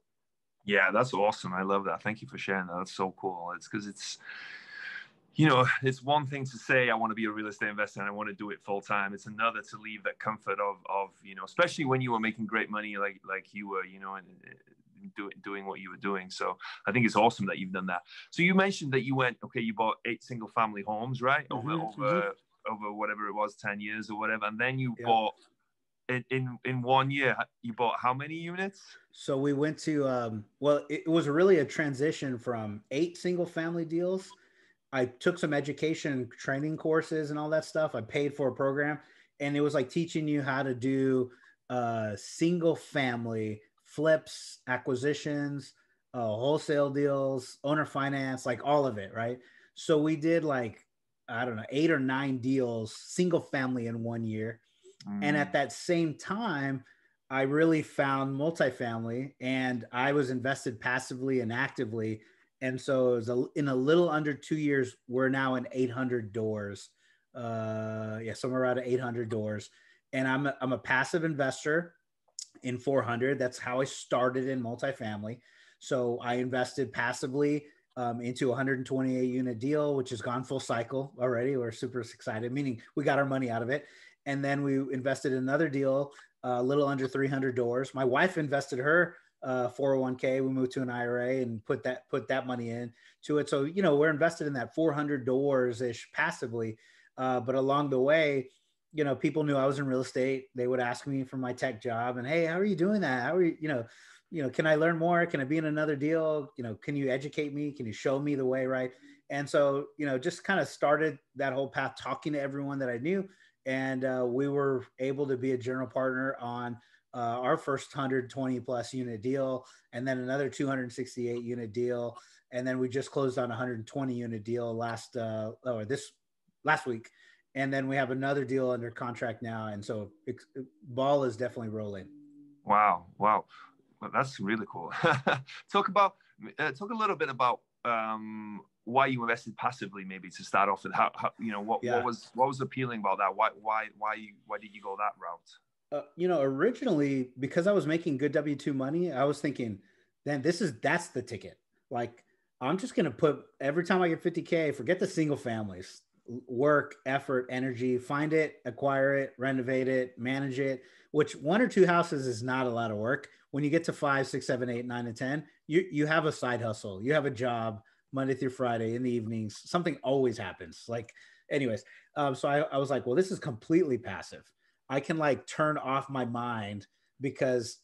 Yeah, that's awesome. I love that. Thank you for sharing that. That's so cool. It's because it's, you know, it's one thing to say I want to be a real estate investor and I want to do it full time. It's another to leave that comfort of of you know, especially when you were making great money like like you were, you know, and do, doing what you were doing. So I think it's awesome that you've done that. So you mentioned that you went, okay, you bought eight single family homes, right? Mm-hmm, over, mm-hmm. over, over whatever it was, 10 years or whatever. And then you yeah. bought in, in, in one year, you bought how many units? So we went to, um, well, it was really a transition from eight single family deals. I took some education training courses and all that stuff. I paid for a program and it was like teaching you how to do a uh, single family flips, acquisitions, uh, wholesale deals, owner finance, like all of it, right? So we did like, I don't know, eight or nine deals, single family in one year. Mm. And at mm. that same time, I really found multifamily and I was invested passively and actively. And so it was a, in a little under two years, we're now in 800 doors. Uh, yeah, somewhere around 800 doors. And I'm a, I'm a passive investor in 400. That's how I started in multifamily. So I invested passively um, into 128 unit deal, which has gone full cycle already. We're super excited, meaning we got our money out of it. And then we invested in another deal, uh, a uh, little under 300 doors. My wife invested her uh, 401k. We moved to an IRA and put that put that money in to it. So you know we're invested in that 400 doors ish passively, uh, but along the way you know, people knew I was in real estate. They would ask me for my tech job and, hey, how are you doing that? How are you, you know, you know, can I learn more? Can I be in another deal? You know, can you educate me? Can you show me the way, right? And so, you know, just kind of started that whole path talking to everyone that I knew. And uh, we were able to be a general partner on uh, our first 120 plus unit deal and then another 268 unit deal. And then we just closed on 120 unit deal last, uh, or this last week and then we have another deal under contract now, and so ball is definitely rolling. Wow, wow, well, that's really cool. *laughs* talk about uh, talk a little bit about um, why you invested passively, maybe to start off with. How, how you know what, yeah. what was what was appealing about that? Why why why you, why did you go that route? Uh, you know, originally because I was making good W two money, I was thinking, then this is that's the ticket. Like I'm just gonna put every time I get 50k, forget the single families work, effort, energy, find it, acquire it, renovate it, manage it, which one or two houses is not a lot of work. When you get to five, six, seven, eight, nine, and 10, you, you have a side hustle, you have a job Monday through Friday in the evenings. Something always happens. Like, anyways, um, so I, I was like, well, this is completely passive. I can like turn off my mind because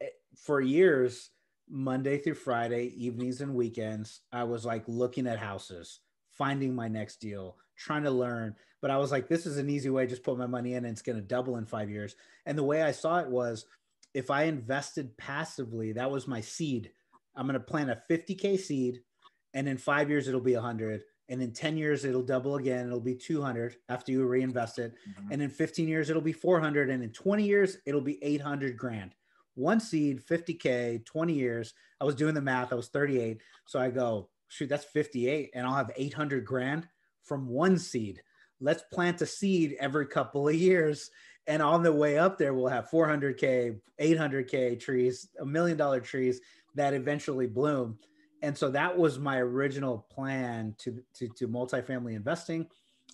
eh, for years, Monday through Friday, evenings and weekends, I was like looking at houses, finding my next deal, trying to learn. But I was like, this is an easy way. Just put my money in and it's going to double in five years. And the way I saw it was if I invested passively, that was my seed. I'm going to plant a 50K seed. And in five years, it'll be 100. And in 10 years, it'll double again. It'll be 200 after you reinvest it. Mm-hmm. And in 15 years, it'll be 400. And in 20 years, it'll be 800 grand. One seed, 50K, 20 years. I was doing the math. I was 38. So I go, shoot, that's 58 and I'll have 800 grand from one seed. Let's plant a seed every couple of years. And on the way up there, we'll have 400K, 800K trees, a million dollar trees that eventually bloom. And so that was my original plan to, to, to multifamily investing.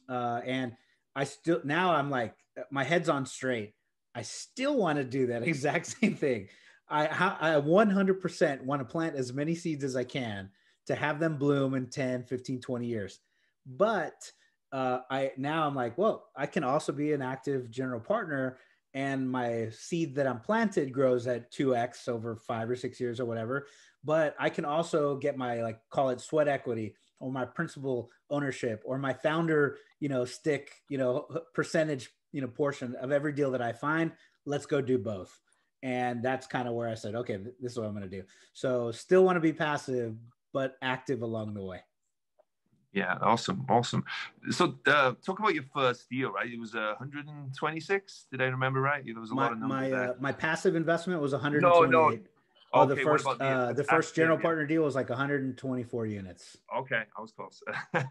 Uh, and I still, now I'm like, my head's on straight. I still want to do that *laughs* exact same thing. I, I 100% want to plant as many seeds as I can to have them bloom in 10, 15, 20 years. But uh, I now I'm like, well, I can also be an active general partner, and my seed that I'm planted grows at two x over five or six years or whatever. But I can also get my like call it sweat equity or my principal ownership or my founder, you know, stick, you know, percentage, you know, portion of every deal that I find. Let's go do both and that's kind of where i said okay this is what i'm going to do so still want to be passive but active along the way yeah, awesome, awesome. So, uh, talk about your first deal, right? It was uh, 126. Did I remember right? There was a my, lot of numbers. My uh, my passive investment was 128. No, no, Oh, okay, the first the, uh, the first general yeah. partner deal was like 124 units. Okay, I was close. *laughs*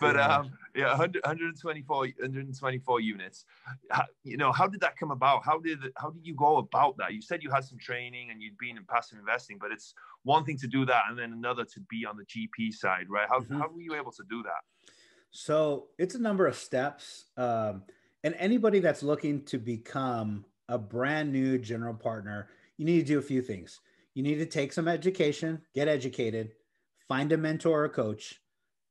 but um, yeah, 100, 124 124 units. How, you know, how did that come about? How did how did you go about that? You said you had some training and you'd been in passive investing, but it's one thing to do that and then another to be on the GP side, right? How mm-hmm. how were you able to do that? So it's a number of steps, um, and anybody that's looking to become a brand new general partner you need to do a few things. You need to take some education, get educated, find a mentor or coach,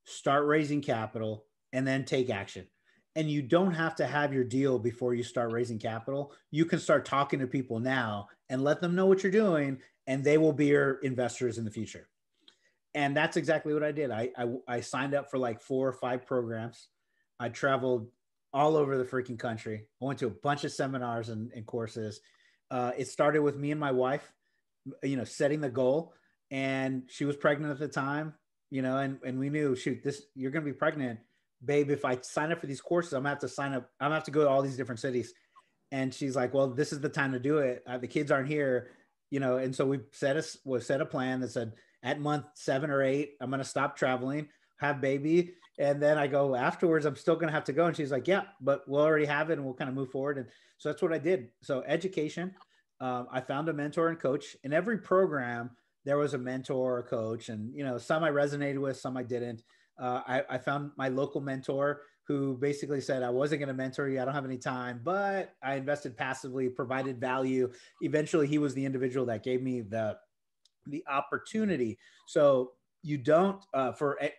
start raising capital, and then take action. And you don't have to have your deal before you start raising capital. You can start talking to people now and let them know what you're doing, and they will be your investors in the future. And that's exactly what I did. I, I, I signed up for like four or five programs. I traveled all over the freaking country. I went to a bunch of seminars and, and courses uh, it started with me and my wife, you know, setting the goal. And she was pregnant at the time, you know, and, and we knew, shoot, this, you're going to be pregnant. Babe, if I sign up for these courses, I'm going to have to sign up. I'm going to have to go to all these different cities. And she's like, well, this is the time to do it. Uh, the kids aren't here, you know. And so we set us, we set a plan that said, at month seven or eight, I'm going to stop traveling have baby and then i go afterwards i'm still going to have to go and she's like yeah but we'll already have it and we'll kind of move forward and so that's what i did so education um, i found a mentor and coach in every program there was a mentor or coach and you know some i resonated with some i didn't uh, I, I found my local mentor who basically said i wasn't going to mentor you i don't have any time but i invested passively provided value eventually he was the individual that gave me the the opportunity so you don't uh, for eh,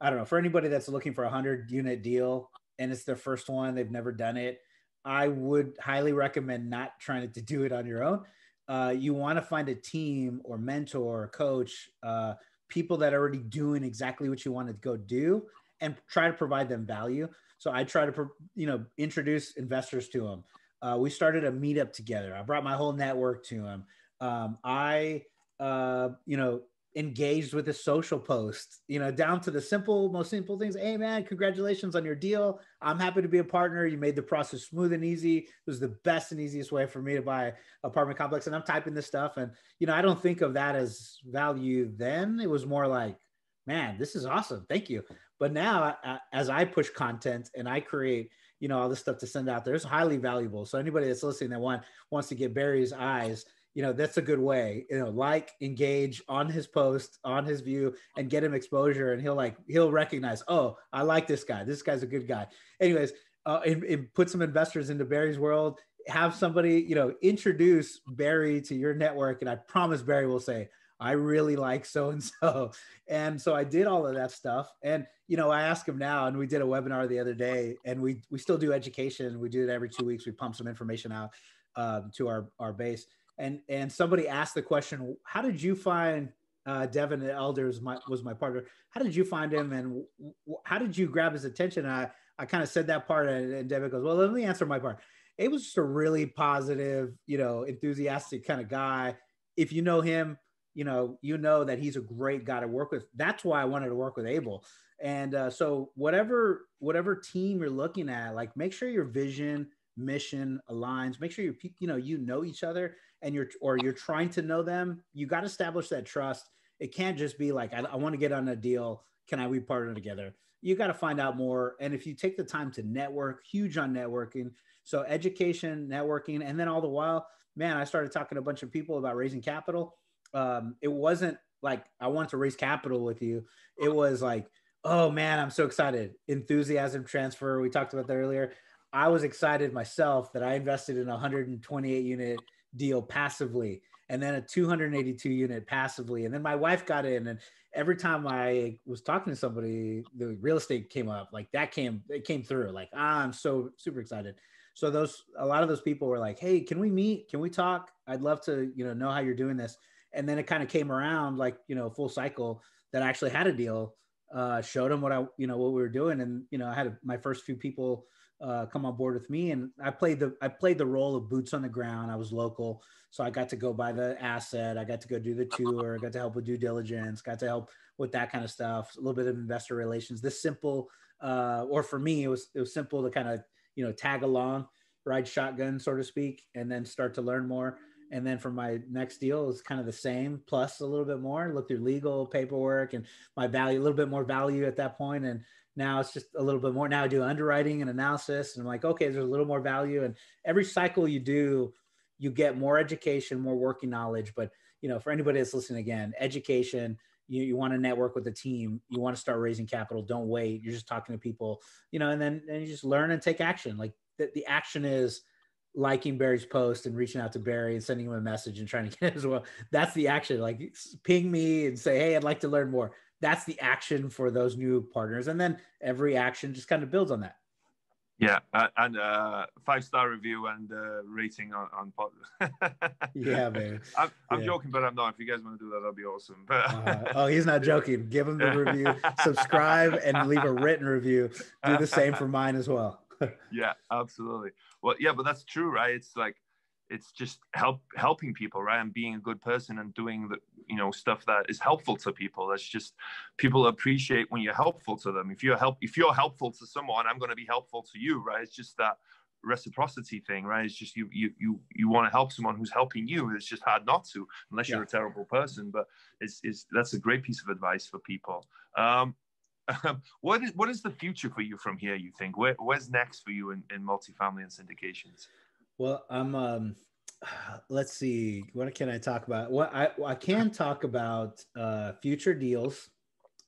I don't know for anybody that's looking for a hundred unit deal and it's their first one, they've never done it. I would highly recommend not trying to do it on your own. Uh, you want to find a team or mentor or coach, uh, people that are already doing exactly what you want to go do, and try to provide them value. So I try to, you know, introduce investors to them. Uh, we started a meetup together. I brought my whole network to them. Um, I, uh, you know, engaged with a social post, you know, down to the simple, most simple things. Hey, man, congratulations on your deal. I'm happy to be a partner. You made the process smooth and easy. It was the best and easiest way for me to buy apartment complex. And I'm typing this stuff. And, you know, I don't think of that as value then. It was more like, man, this is awesome. Thank you. But now, uh, as I push content and I create, you know all this stuff to send out there. It's highly valuable. So anybody that's listening that want wants to get Barry's eyes you know that's a good way you know like engage on his post on his view and get him exposure and he'll like he'll recognize oh i like this guy this guy's a good guy anyways uh, and, and put some investors into barry's world have somebody you know introduce barry to your network and i promise barry will say i really like so and so and so i did all of that stuff and you know i ask him now and we did a webinar the other day and we we still do education we do it every two weeks we pump some information out um, to our our base and and somebody asked the question, how did you find uh, Devin Elders my, was my partner. How did you find him and w- how did you grab his attention? And I, I kind of said that part and, and Devin goes, well, let me answer my part. It was just a really positive, you know, enthusiastic kind of guy. If you know him, you know, you know that he's a great guy to work with. That's why I wanted to work with Abel. And uh, so whatever, whatever team you're looking at, like make sure your vision mission aligns make sure you you know you know each other and you're or you're trying to know them you got to establish that trust it can't just be like i, I want to get on a deal can i we partner together you got to find out more and if you take the time to network huge on networking so education networking and then all the while man i started talking to a bunch of people about raising capital um, it wasn't like i want to raise capital with you it was like oh man i'm so excited enthusiasm transfer we talked about that earlier I was excited myself that I invested in a 128 unit deal passively and then a 282 unit passively. And then my wife got in and every time I was talking to somebody, the real estate came up like that came, it came through like, ah, I'm so super excited. So those, a lot of those people were like, Hey, can we meet? Can we talk? I'd love to, you know, know how you're doing this. And then it kind of came around like, you know, full cycle that I actually had a deal, uh, showed them what I, you know, what we were doing. And, you know, I had a, my first few people uh, come on board with me. And I played the I played the role of boots on the ground. I was local, so I got to go buy the asset. I got to go do the tour. I got to help with due diligence. Got to help with that kind of stuff. A little bit of investor relations. This simple, uh, or for me, it was it was simple to kind of you know tag along, ride shotgun, so to speak, and then start to learn more. And then for my next deal, it's kind of the same, plus a little bit more. Look through legal paperwork and my value, a little bit more value at that point, and now it's just a little bit more now i do underwriting and analysis and i'm like okay there's a little more value and every cycle you do you get more education more working knowledge but you know for anybody that's listening again education you, you want to network with a team you want to start raising capital don't wait you're just talking to people you know and then and you just learn and take action like the, the action is liking Barry's post and reaching out to Barry and sending him a message and trying to *laughs* get it as well. That's the action. Like ping me and say, hey, I'd like to learn more that's the action for those new partners and then every action just kind of builds on that yeah uh, and uh five star review and uh rating on, on pod *laughs* yeah man i'm, I'm yeah. joking but i'm not if you guys want to do that that'd be awesome but *laughs* uh, uh-huh. oh he's not joking give him the review *laughs* subscribe and leave a written review do the same for mine as well yeah absolutely well yeah but that's true right it's like it's just help helping people right and being a good person and doing the you know stuff that is helpful to people that's just people appreciate when you're helpful to them if you're help if you're helpful to someone i'm going to be helpful to you right it's just that reciprocity thing right it's just you you you, you want to help someone who's helping you it's just hard not to unless yeah. you're a terrible person but it's, it's that's a great piece of advice for people um, *laughs* what is what is the future for you from here? You think Where, where's next for you in, in multifamily and syndications? Well, I'm. Um, *sighs* let's see. What can I talk about? What I I can talk about uh, future deals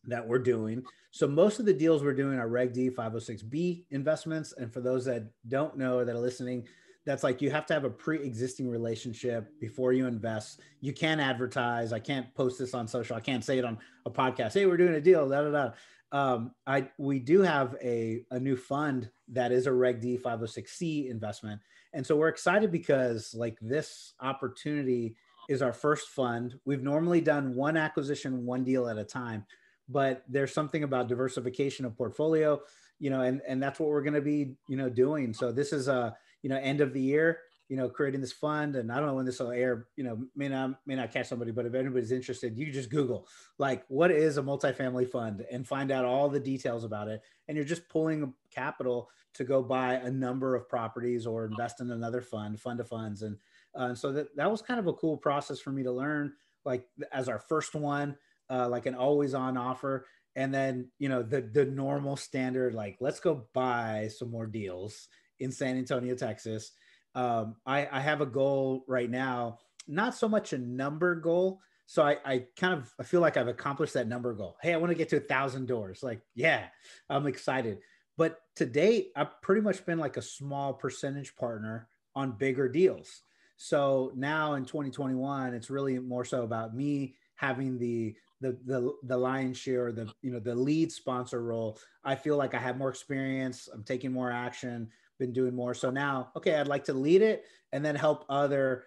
that we're doing. So most of the deals we're doing are Reg D 506B investments. And for those that don't know that are listening, that's like you have to have a pre-existing relationship before you invest. You can't advertise. I can't post this on social. I can't say it on a podcast. Hey, we're doing a deal. Da da da. Um, I we do have a a new fund that is a Reg D 506C investment, and so we're excited because like this opportunity is our first fund. We've normally done one acquisition, one deal at a time, but there's something about diversification of portfolio, you know, and, and that's what we're going to be, you know, doing. So this is a, you know, end of the year, you know, creating this fund. And I don't know when this will air, you know, may not, may not catch somebody, but if anybody's interested, you just Google like, what is a multifamily fund and find out all the details about it. And you're just pulling capital to go buy a number of properties or oh. invest in another fund, fund of funds. And uh, so that, that was kind of a cool process for me to learn, like as our first one, uh, like an always on offer. And then, you know, the, the normal standard, like, let's go buy some more deals in San Antonio, Texas. Um, I, I have a goal right now, not so much a number goal, so I, I kind of I feel like I've accomplished that number goal. Hey, I want to get to a thousand doors. Like, yeah, I'm excited. But to date, I've pretty much been like a small percentage partner on bigger deals. So now in 2021, it's really more so about me having the the the, the share, the you know the lead sponsor role. I feel like I have more experience. I'm taking more action. Been doing more. So now, okay, I'd like to lead it and then help other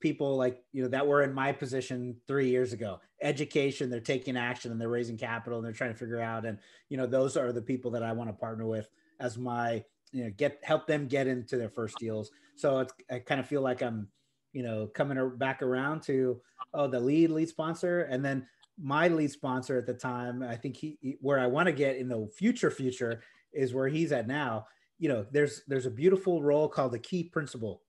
people like you know that were in my position three years ago education they're taking action and they're raising capital and they're trying to figure out and you know those are the people that i want to partner with as my you know get help them get into their first deals so it's, i kind of feel like i'm you know coming back around to oh the lead lead sponsor and then my lead sponsor at the time i think he where i want to get in the future future is where he's at now you know there's there's a beautiful role called the key principle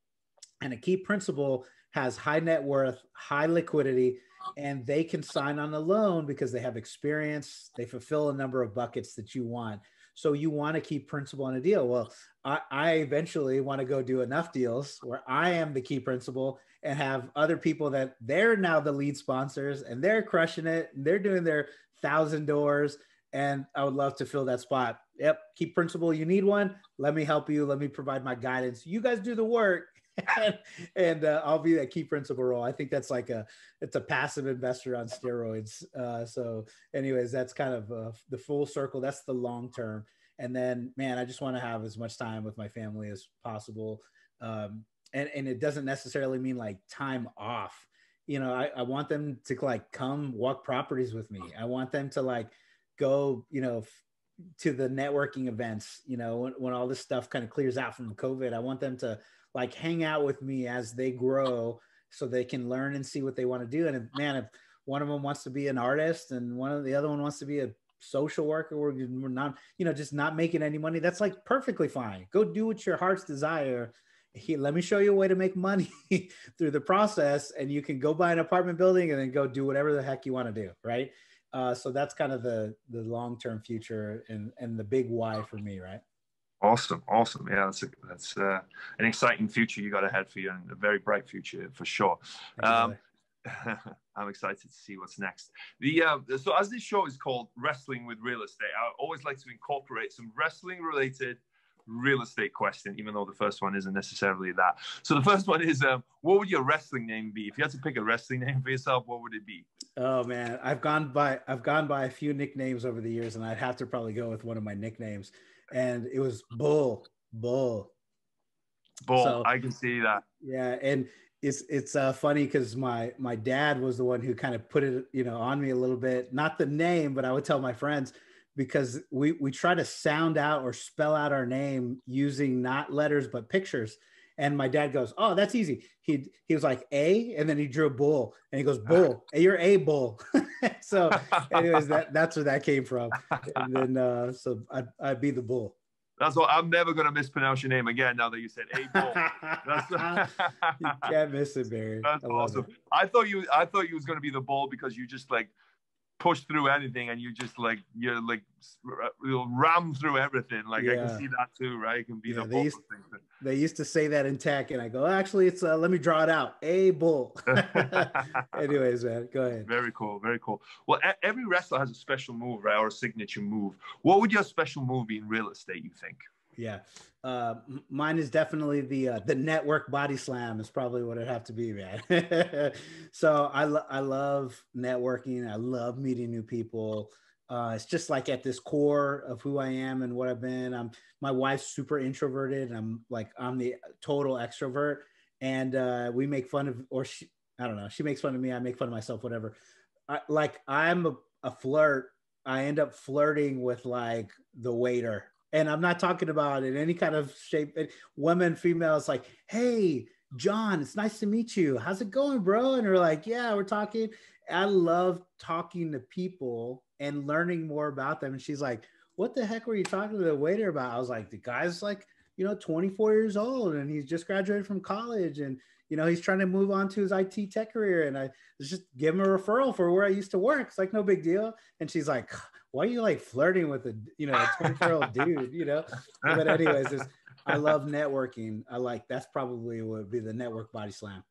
and a key principal has high net worth, high liquidity, and they can sign on a loan because they have experience. They fulfill a number of buckets that you want. So you want to keep principal on a deal. Well, I, I, eventually want to go do enough deals where I am the key principal and have other people that they're now the lead sponsors and they're crushing it and they're doing their thousand doors. And I would love to fill that spot. Yep, keep principal. You need one. Let me help you. Let me provide my guidance. You guys do the work *laughs* and, uh, I'll be that key principal role. I think that's like a it's a passive investor on steroids. Uh, so, anyways, that's kind of uh, the full circle. That's the long term. And then, man, I just want to have as much time with my family as possible. Um, and and it doesn't necessarily mean like time off. You know, I, I want them to like come walk properties with me. I want them to like go, you know, f- to the networking events. You know, when, when all this stuff kind of clears out from COVID, I want them to like hang out with me as they grow so they can learn and see what they want to do. And man, if one of them wants to be an artist and one of the other one wants to be a social worker, we're, we're not, you know, just not making any money. That's like perfectly fine. Go do what your heart's desire. He, let me show you a way to make money *laughs* through the process and you can go buy an apartment building and then go do whatever the heck you want to do. Right. Uh, so that's kind of the the long term future and and the big why for me, right? Awesome, awesome. Yeah, that's a, that's uh, an exciting future you got ahead for you, and a very bright future for sure. Um, exactly. Um, *laughs* I'm excited to see what's next. The uh, so as this show is called Wrestling with Real Estate, I always like to incorporate some wrestling related real estate question, even though the first one isn't necessarily that. So the first one is, um, what would your wrestling name be if you had to pick a wrestling name for yourself? What would it be? Oh man, I've gone by I've gone by a few nicknames over the years, and I'd have to probably go with one of my nicknames and it was bull, bull, bull. So, I can see that. Yeah, and it's it's uh, funny because my my dad was the one who kind of put it you know on me a little bit. Not the name, but I would tell my friends because we we try to sound out or spell out our name using not letters but pictures. And my dad goes, "Oh, that's easy." He he was like a, and then he drew a bull, and he goes, *laughs* "Bull, you're a bull." *laughs* *laughs* so, anyways, that *laughs* that's where that came from. And then, uh, so I'd, I'd be the bull. That's what I'm never going to mispronounce your name again now that you said a bull. *laughs* you can't miss it, Barry. That's I awesome. It. I thought you I thought you was going to be the bull because you just like push through anything and you just like you're like you'll ram through everything like yeah. i can see that too right it can be yeah, the they used, thing. they used to say that in tech and i go actually it's uh, let me draw it out a bull *laughs* anyways man go ahead very cool very cool well every wrestler has a special move right or a signature move what would your special move be in real estate you think yeah, uh, mine is definitely the uh, the network body slam is probably what it have to be, man. *laughs* so I lo- I love networking. I love meeting new people. Uh, it's just like at this core of who I am and what I've been. I'm my wife's super introverted, and I'm like I'm the total extrovert. And uh, we make fun of, or she, I don't know, she makes fun of me. I make fun of myself, whatever. I, like I'm a, a flirt. I end up flirting with like the waiter and I'm not talking about in any kind of shape. Women, females, like, hey, John, it's nice to meet you. How's it going, bro? And we're like, yeah, we're talking. I love talking to people and learning more about them. And she's like, what the heck were you talking to the waiter about? I was like, the guy's like, you know, 24 years old and he's just graduated from college and you know, he's trying to move on to his IT tech career. And I just give him a referral for where I used to work. It's like, no big deal. And she's like, why are you like flirting with a, you know, a 24 year old *laughs* dude, you know? But anyways, I love networking. I like, that's probably would be the network body slam.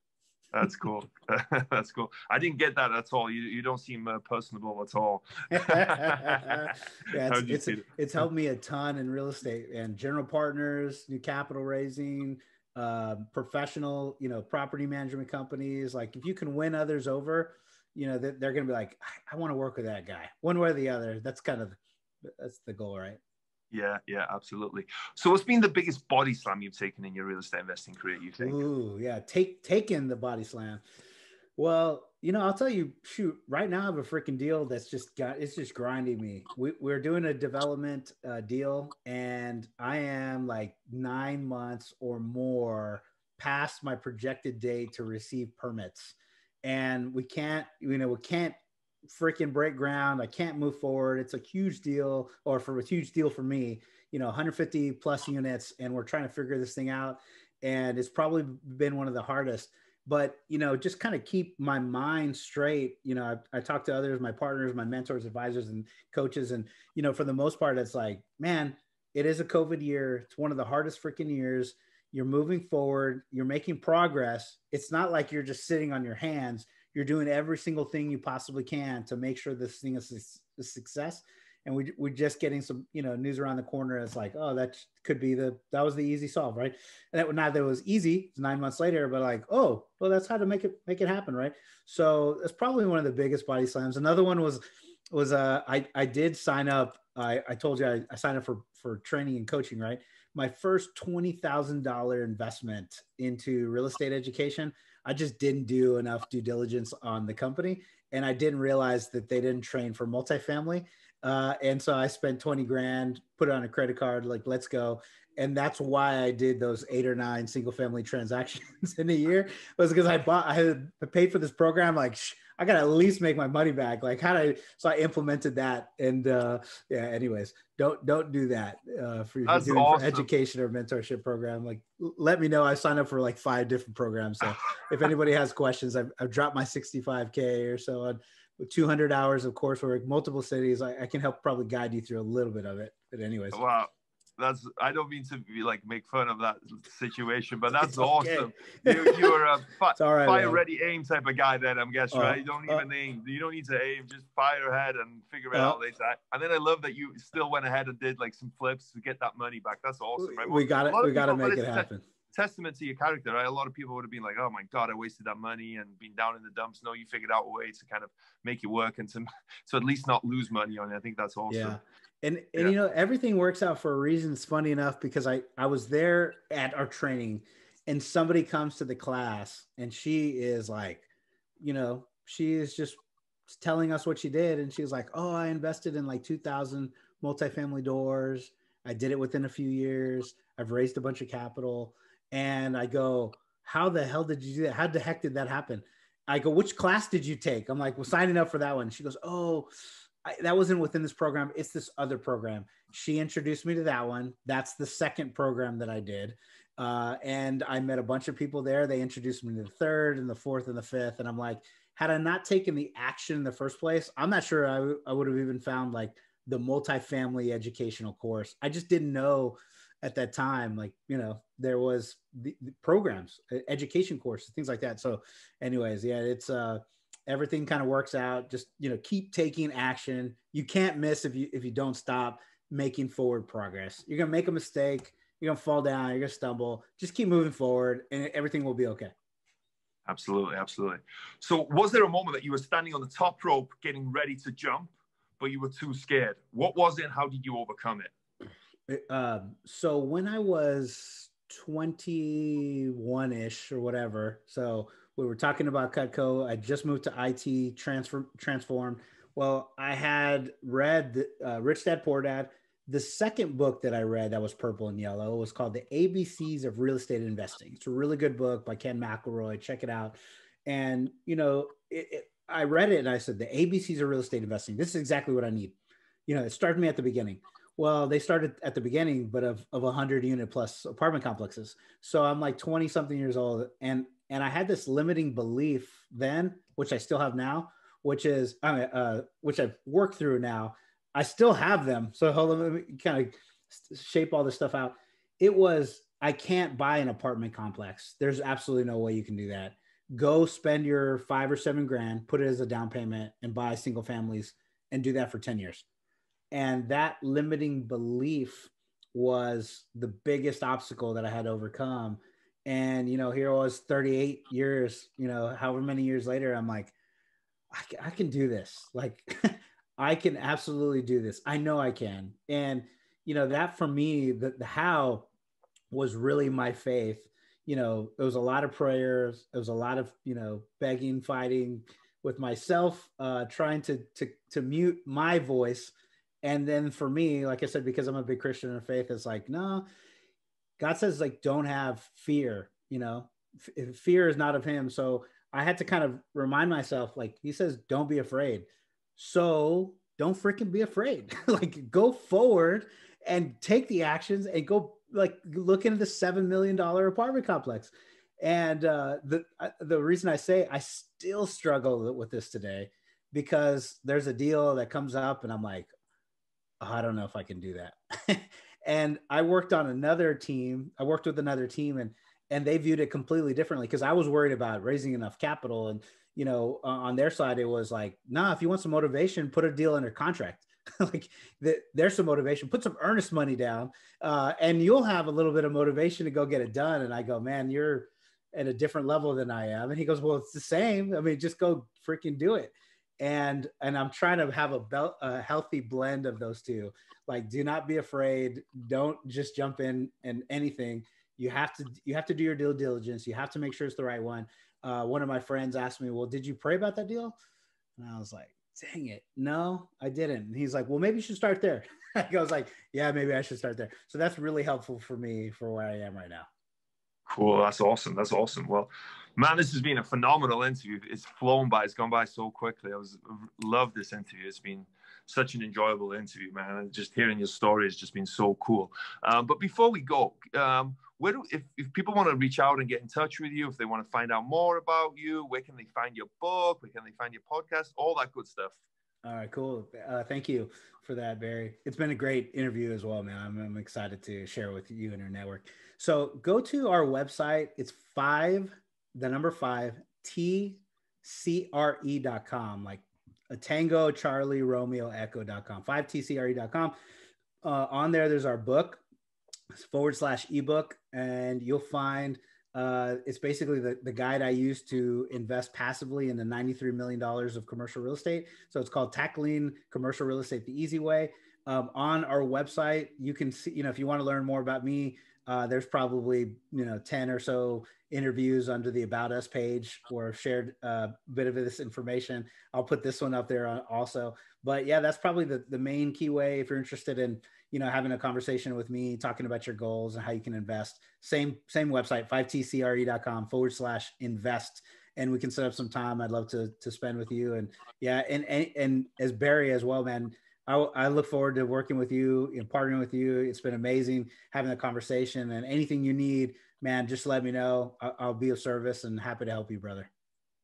That's cool. *laughs* That's cool. I didn't get that at all. You, you don't seem uh, personable at all. *laughs* yeah, it's, it's, it's helped me a ton in real estate and general partners, new capital raising, um, professional, you know, property management companies. Like if you can win others over, you know, they're, they're going to be like, I, I want to work with that guy, one way or the other. That's kind of that's the goal, right? Yeah, yeah, absolutely. So, what's been the biggest body slam you've taken in your real estate investing career? You think? Ooh, yeah, take taking the body slam. Well, you know, I'll tell you, shoot, right now I have a freaking deal that's just got it's just grinding me. We, we're doing a development uh, deal, and I am like nine months or more past my projected date to receive permits, and we can't, you know, we can't freaking break ground. I can't move forward. It's a huge deal, or for a huge deal for me, you know, 150 plus units, and we're trying to figure this thing out, and it's probably been one of the hardest but you know just kind of keep my mind straight you know I, I talk to others my partners my mentors advisors and coaches and you know for the most part it's like man it is a covid year it's one of the hardest freaking years you're moving forward you're making progress it's not like you're just sitting on your hands you're doing every single thing you possibly can to make sure this thing is a success and we, we're just getting some you know news around the corner it's like oh that could be the that was the easy solve right and that not that it was easy it's nine months later but like oh well that's how to make it make it happen right so that's probably one of the biggest body slams another one was was uh i i did sign up i i told you i, I signed up for for training and coaching right my first $20000 investment into real estate education i just didn't do enough due diligence on the company and i didn't realize that they didn't train for multifamily uh, and so I spent 20 grand, put it on a credit card, like, let's go. And that's why I did those eight or nine single family *laughs* transactions in a year was because I bought, I had paid for this program. Like, I got to at least make my money back. Like, how do I, so I implemented that. And uh, yeah, anyways, don't, don't do that uh, for, doing awesome. for education or mentorship program. Like, let me know. I signed up for like five different programs. So *laughs* if anybody has questions, I've, I've dropped my 65K or so on with 200 hours of coursework, multiple cities. I, I, can help probably guide you through a little bit of it. But anyways, wow, that's I don't mean to be like make fun of that situation, but that's *laughs* okay. awesome. You, you're a *laughs* fi- right, fire man. ready aim type of guy. Then I'm guessing uh, right. You don't uh, even uh, aim. You don't need to aim. Just fire ahead and figure it uh, out later. And then I love that you still went ahead and did like some flips to get that money back. That's awesome. Right? we got it. We got to make it happen testament to your character, right? A lot of people would have been like, "Oh my god, I wasted that money and been down in the dumps." No, you figured out a way to kind of make it work and to *laughs* to at least not lose money on it. I think that's awesome. Yeah. And, and yeah. you know everything works out for a reason. It's funny enough because I I was there at our training, and somebody comes to the class and she is like, you know, she is just telling us what she did, and she's like, "Oh, I invested in like two thousand multifamily doors. I did it within a few years. I've raised a bunch of capital." and I go, how the hell did you do that? How the heck did that happen? I go, which class did you take? I'm like, well, signing up for that one. She goes, oh, I, that wasn't within this program. It's this other program. She introduced me to that one. That's the second program that I did. Uh, and I met a bunch of people there. They introduced me to the third and the fourth and the fifth. And I'm like, had I not taken the action in the first place, I'm not sure I, w- I would have even found like the multifamily educational course. I just didn't know at that time like you know there was the, the programs education courses things like that so anyways yeah it's uh everything kind of works out just you know keep taking action you can't miss if you if you don't stop making forward progress you're gonna make a mistake you're gonna fall down you're gonna stumble just keep moving forward and everything will be okay absolutely absolutely so was there a moment that you were standing on the top rope getting ready to jump but you were too scared what was it how did you overcome it uh, so when I was 21 ish or whatever, so we were talking about Cutco. I just moved to IT transfer transform. Well, I had read uh, Rich Dad Poor Dad. The second book that I read that was purple and yellow was called The ABCs of Real Estate Investing. It's a really good book by Ken McElroy. Check it out. And you know, it, it, I read it and I said the ABCs of real estate investing. This is exactly what I need. You know, it started me at the beginning. Well, they started at the beginning, but of of hundred unit plus apartment complexes. So I'm like twenty something years old, and and I had this limiting belief then, which I still have now, which is I mean, uh, which I've worked through now. I still have them. So hold on, let me kind of shape all this stuff out. It was I can't buy an apartment complex. There's absolutely no way you can do that. Go spend your five or seven grand, put it as a down payment, and buy single families, and do that for ten years and that limiting belief was the biggest obstacle that I had to overcome. And you know, here I was 38 years, you know, however many years later, I'm like, I can, I can do this. Like, *laughs* I can absolutely do this. I know I can. And you know, that for me, the, the how was really my faith. You know, it was a lot of prayers. It was a lot of you know begging, fighting with myself, uh, trying to to to mute my voice and then for me like i said because i'm a big christian in faith it's like no god says like don't have fear you know F- fear is not of him so i had to kind of remind myself like he says don't be afraid so don't freaking be afraid *laughs* like go forward and take the actions and go like look into the seven million dollar apartment complex and uh, the uh, the reason i say i still struggle with this today because there's a deal that comes up and i'm like oh, I don't know if I can do that. *laughs* and I worked on another team. I worked with another team and and they viewed it completely differently because I was worried about raising enough capital and you know uh, on their side it was like nah if you want some motivation put a deal under contract *laughs* like the, there's some motivation put some earnest money down uh, and you'll have a little bit of motivation to go get it done and i go man you're at a different level than i am and he goes well it's the same i mean just go freaking do it and and i'm trying to have a, belt a healthy blend of those two like do not be afraid don't just jump in and anything you have to you have to do your due diligence you have to make sure it's the right one uh, one of my friends asked me well did you pray about that deal and i was like dang it no i didn't and he's like well maybe you should start there *laughs* i was like yeah maybe i should start there so that's really helpful for me for where i am right now cool that's awesome that's awesome well Man, this has been a phenomenal interview. It's flown by. It's gone by so quickly. I was love this interview. It's been such an enjoyable interview, man. And just hearing your story has just been so cool. Um, but before we go, um, where do, if, if people want to reach out and get in touch with you, if they want to find out more about you, where can they find your book? Where can they find your podcast? All that good stuff. All right, cool. Uh, thank you for that, Barry. It's been a great interview as well, man. I'm, I'm excited to share with you and your network. So go to our website. It's five the number five, tcre.com, like a tango, Charlie, Romeo, echo.com, five tcre.com. Uh, on there, there's our book forward slash ebook, and you'll find uh, it's basically the, the guide I use to invest passively in the $93 million of commercial real estate. So it's called Tackling Commercial Real Estate the Easy Way. Um, on our website, you can see, you know, if you want to learn more about me, uh, there's probably you know 10 or so interviews under the about us page or shared a uh, bit of this information i'll put this one up there uh, also but yeah that's probably the, the main key way if you're interested in you know having a conversation with me talking about your goals and how you can invest same same website 5tcre.com forward slash invest and we can set up some time i'd love to to spend with you and yeah and and, and as barry as well man I, I look forward to working with you and partnering with you. It's been amazing having the conversation and anything you need, man, just let me know. I'll, I'll be of service and happy to help you, brother.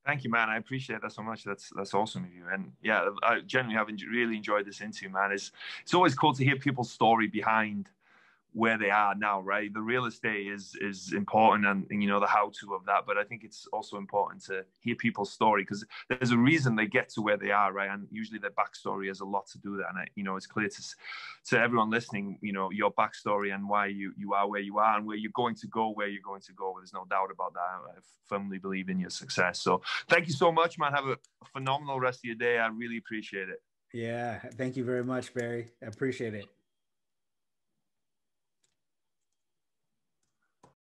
Thank you, man. I appreciate that so much. That's that's awesome of you. And yeah, I genuinely have really enjoyed this interview, man. It's it's always cool to hear people's story behind where they are now, right? The real estate is is important, and, and you know the how to of that. But I think it's also important to hear people's story because there's a reason they get to where they are, right? And usually their backstory has a lot to do with that. And I, you know, it's clear to to everyone listening, you know, your backstory and why you you are where you are and where you're going to go, where you're going to go. There's no doubt about that. I firmly believe in your success. So thank you so much, man. Have a phenomenal rest of your day. I really appreciate it. Yeah, thank you very much, Barry. I appreciate it.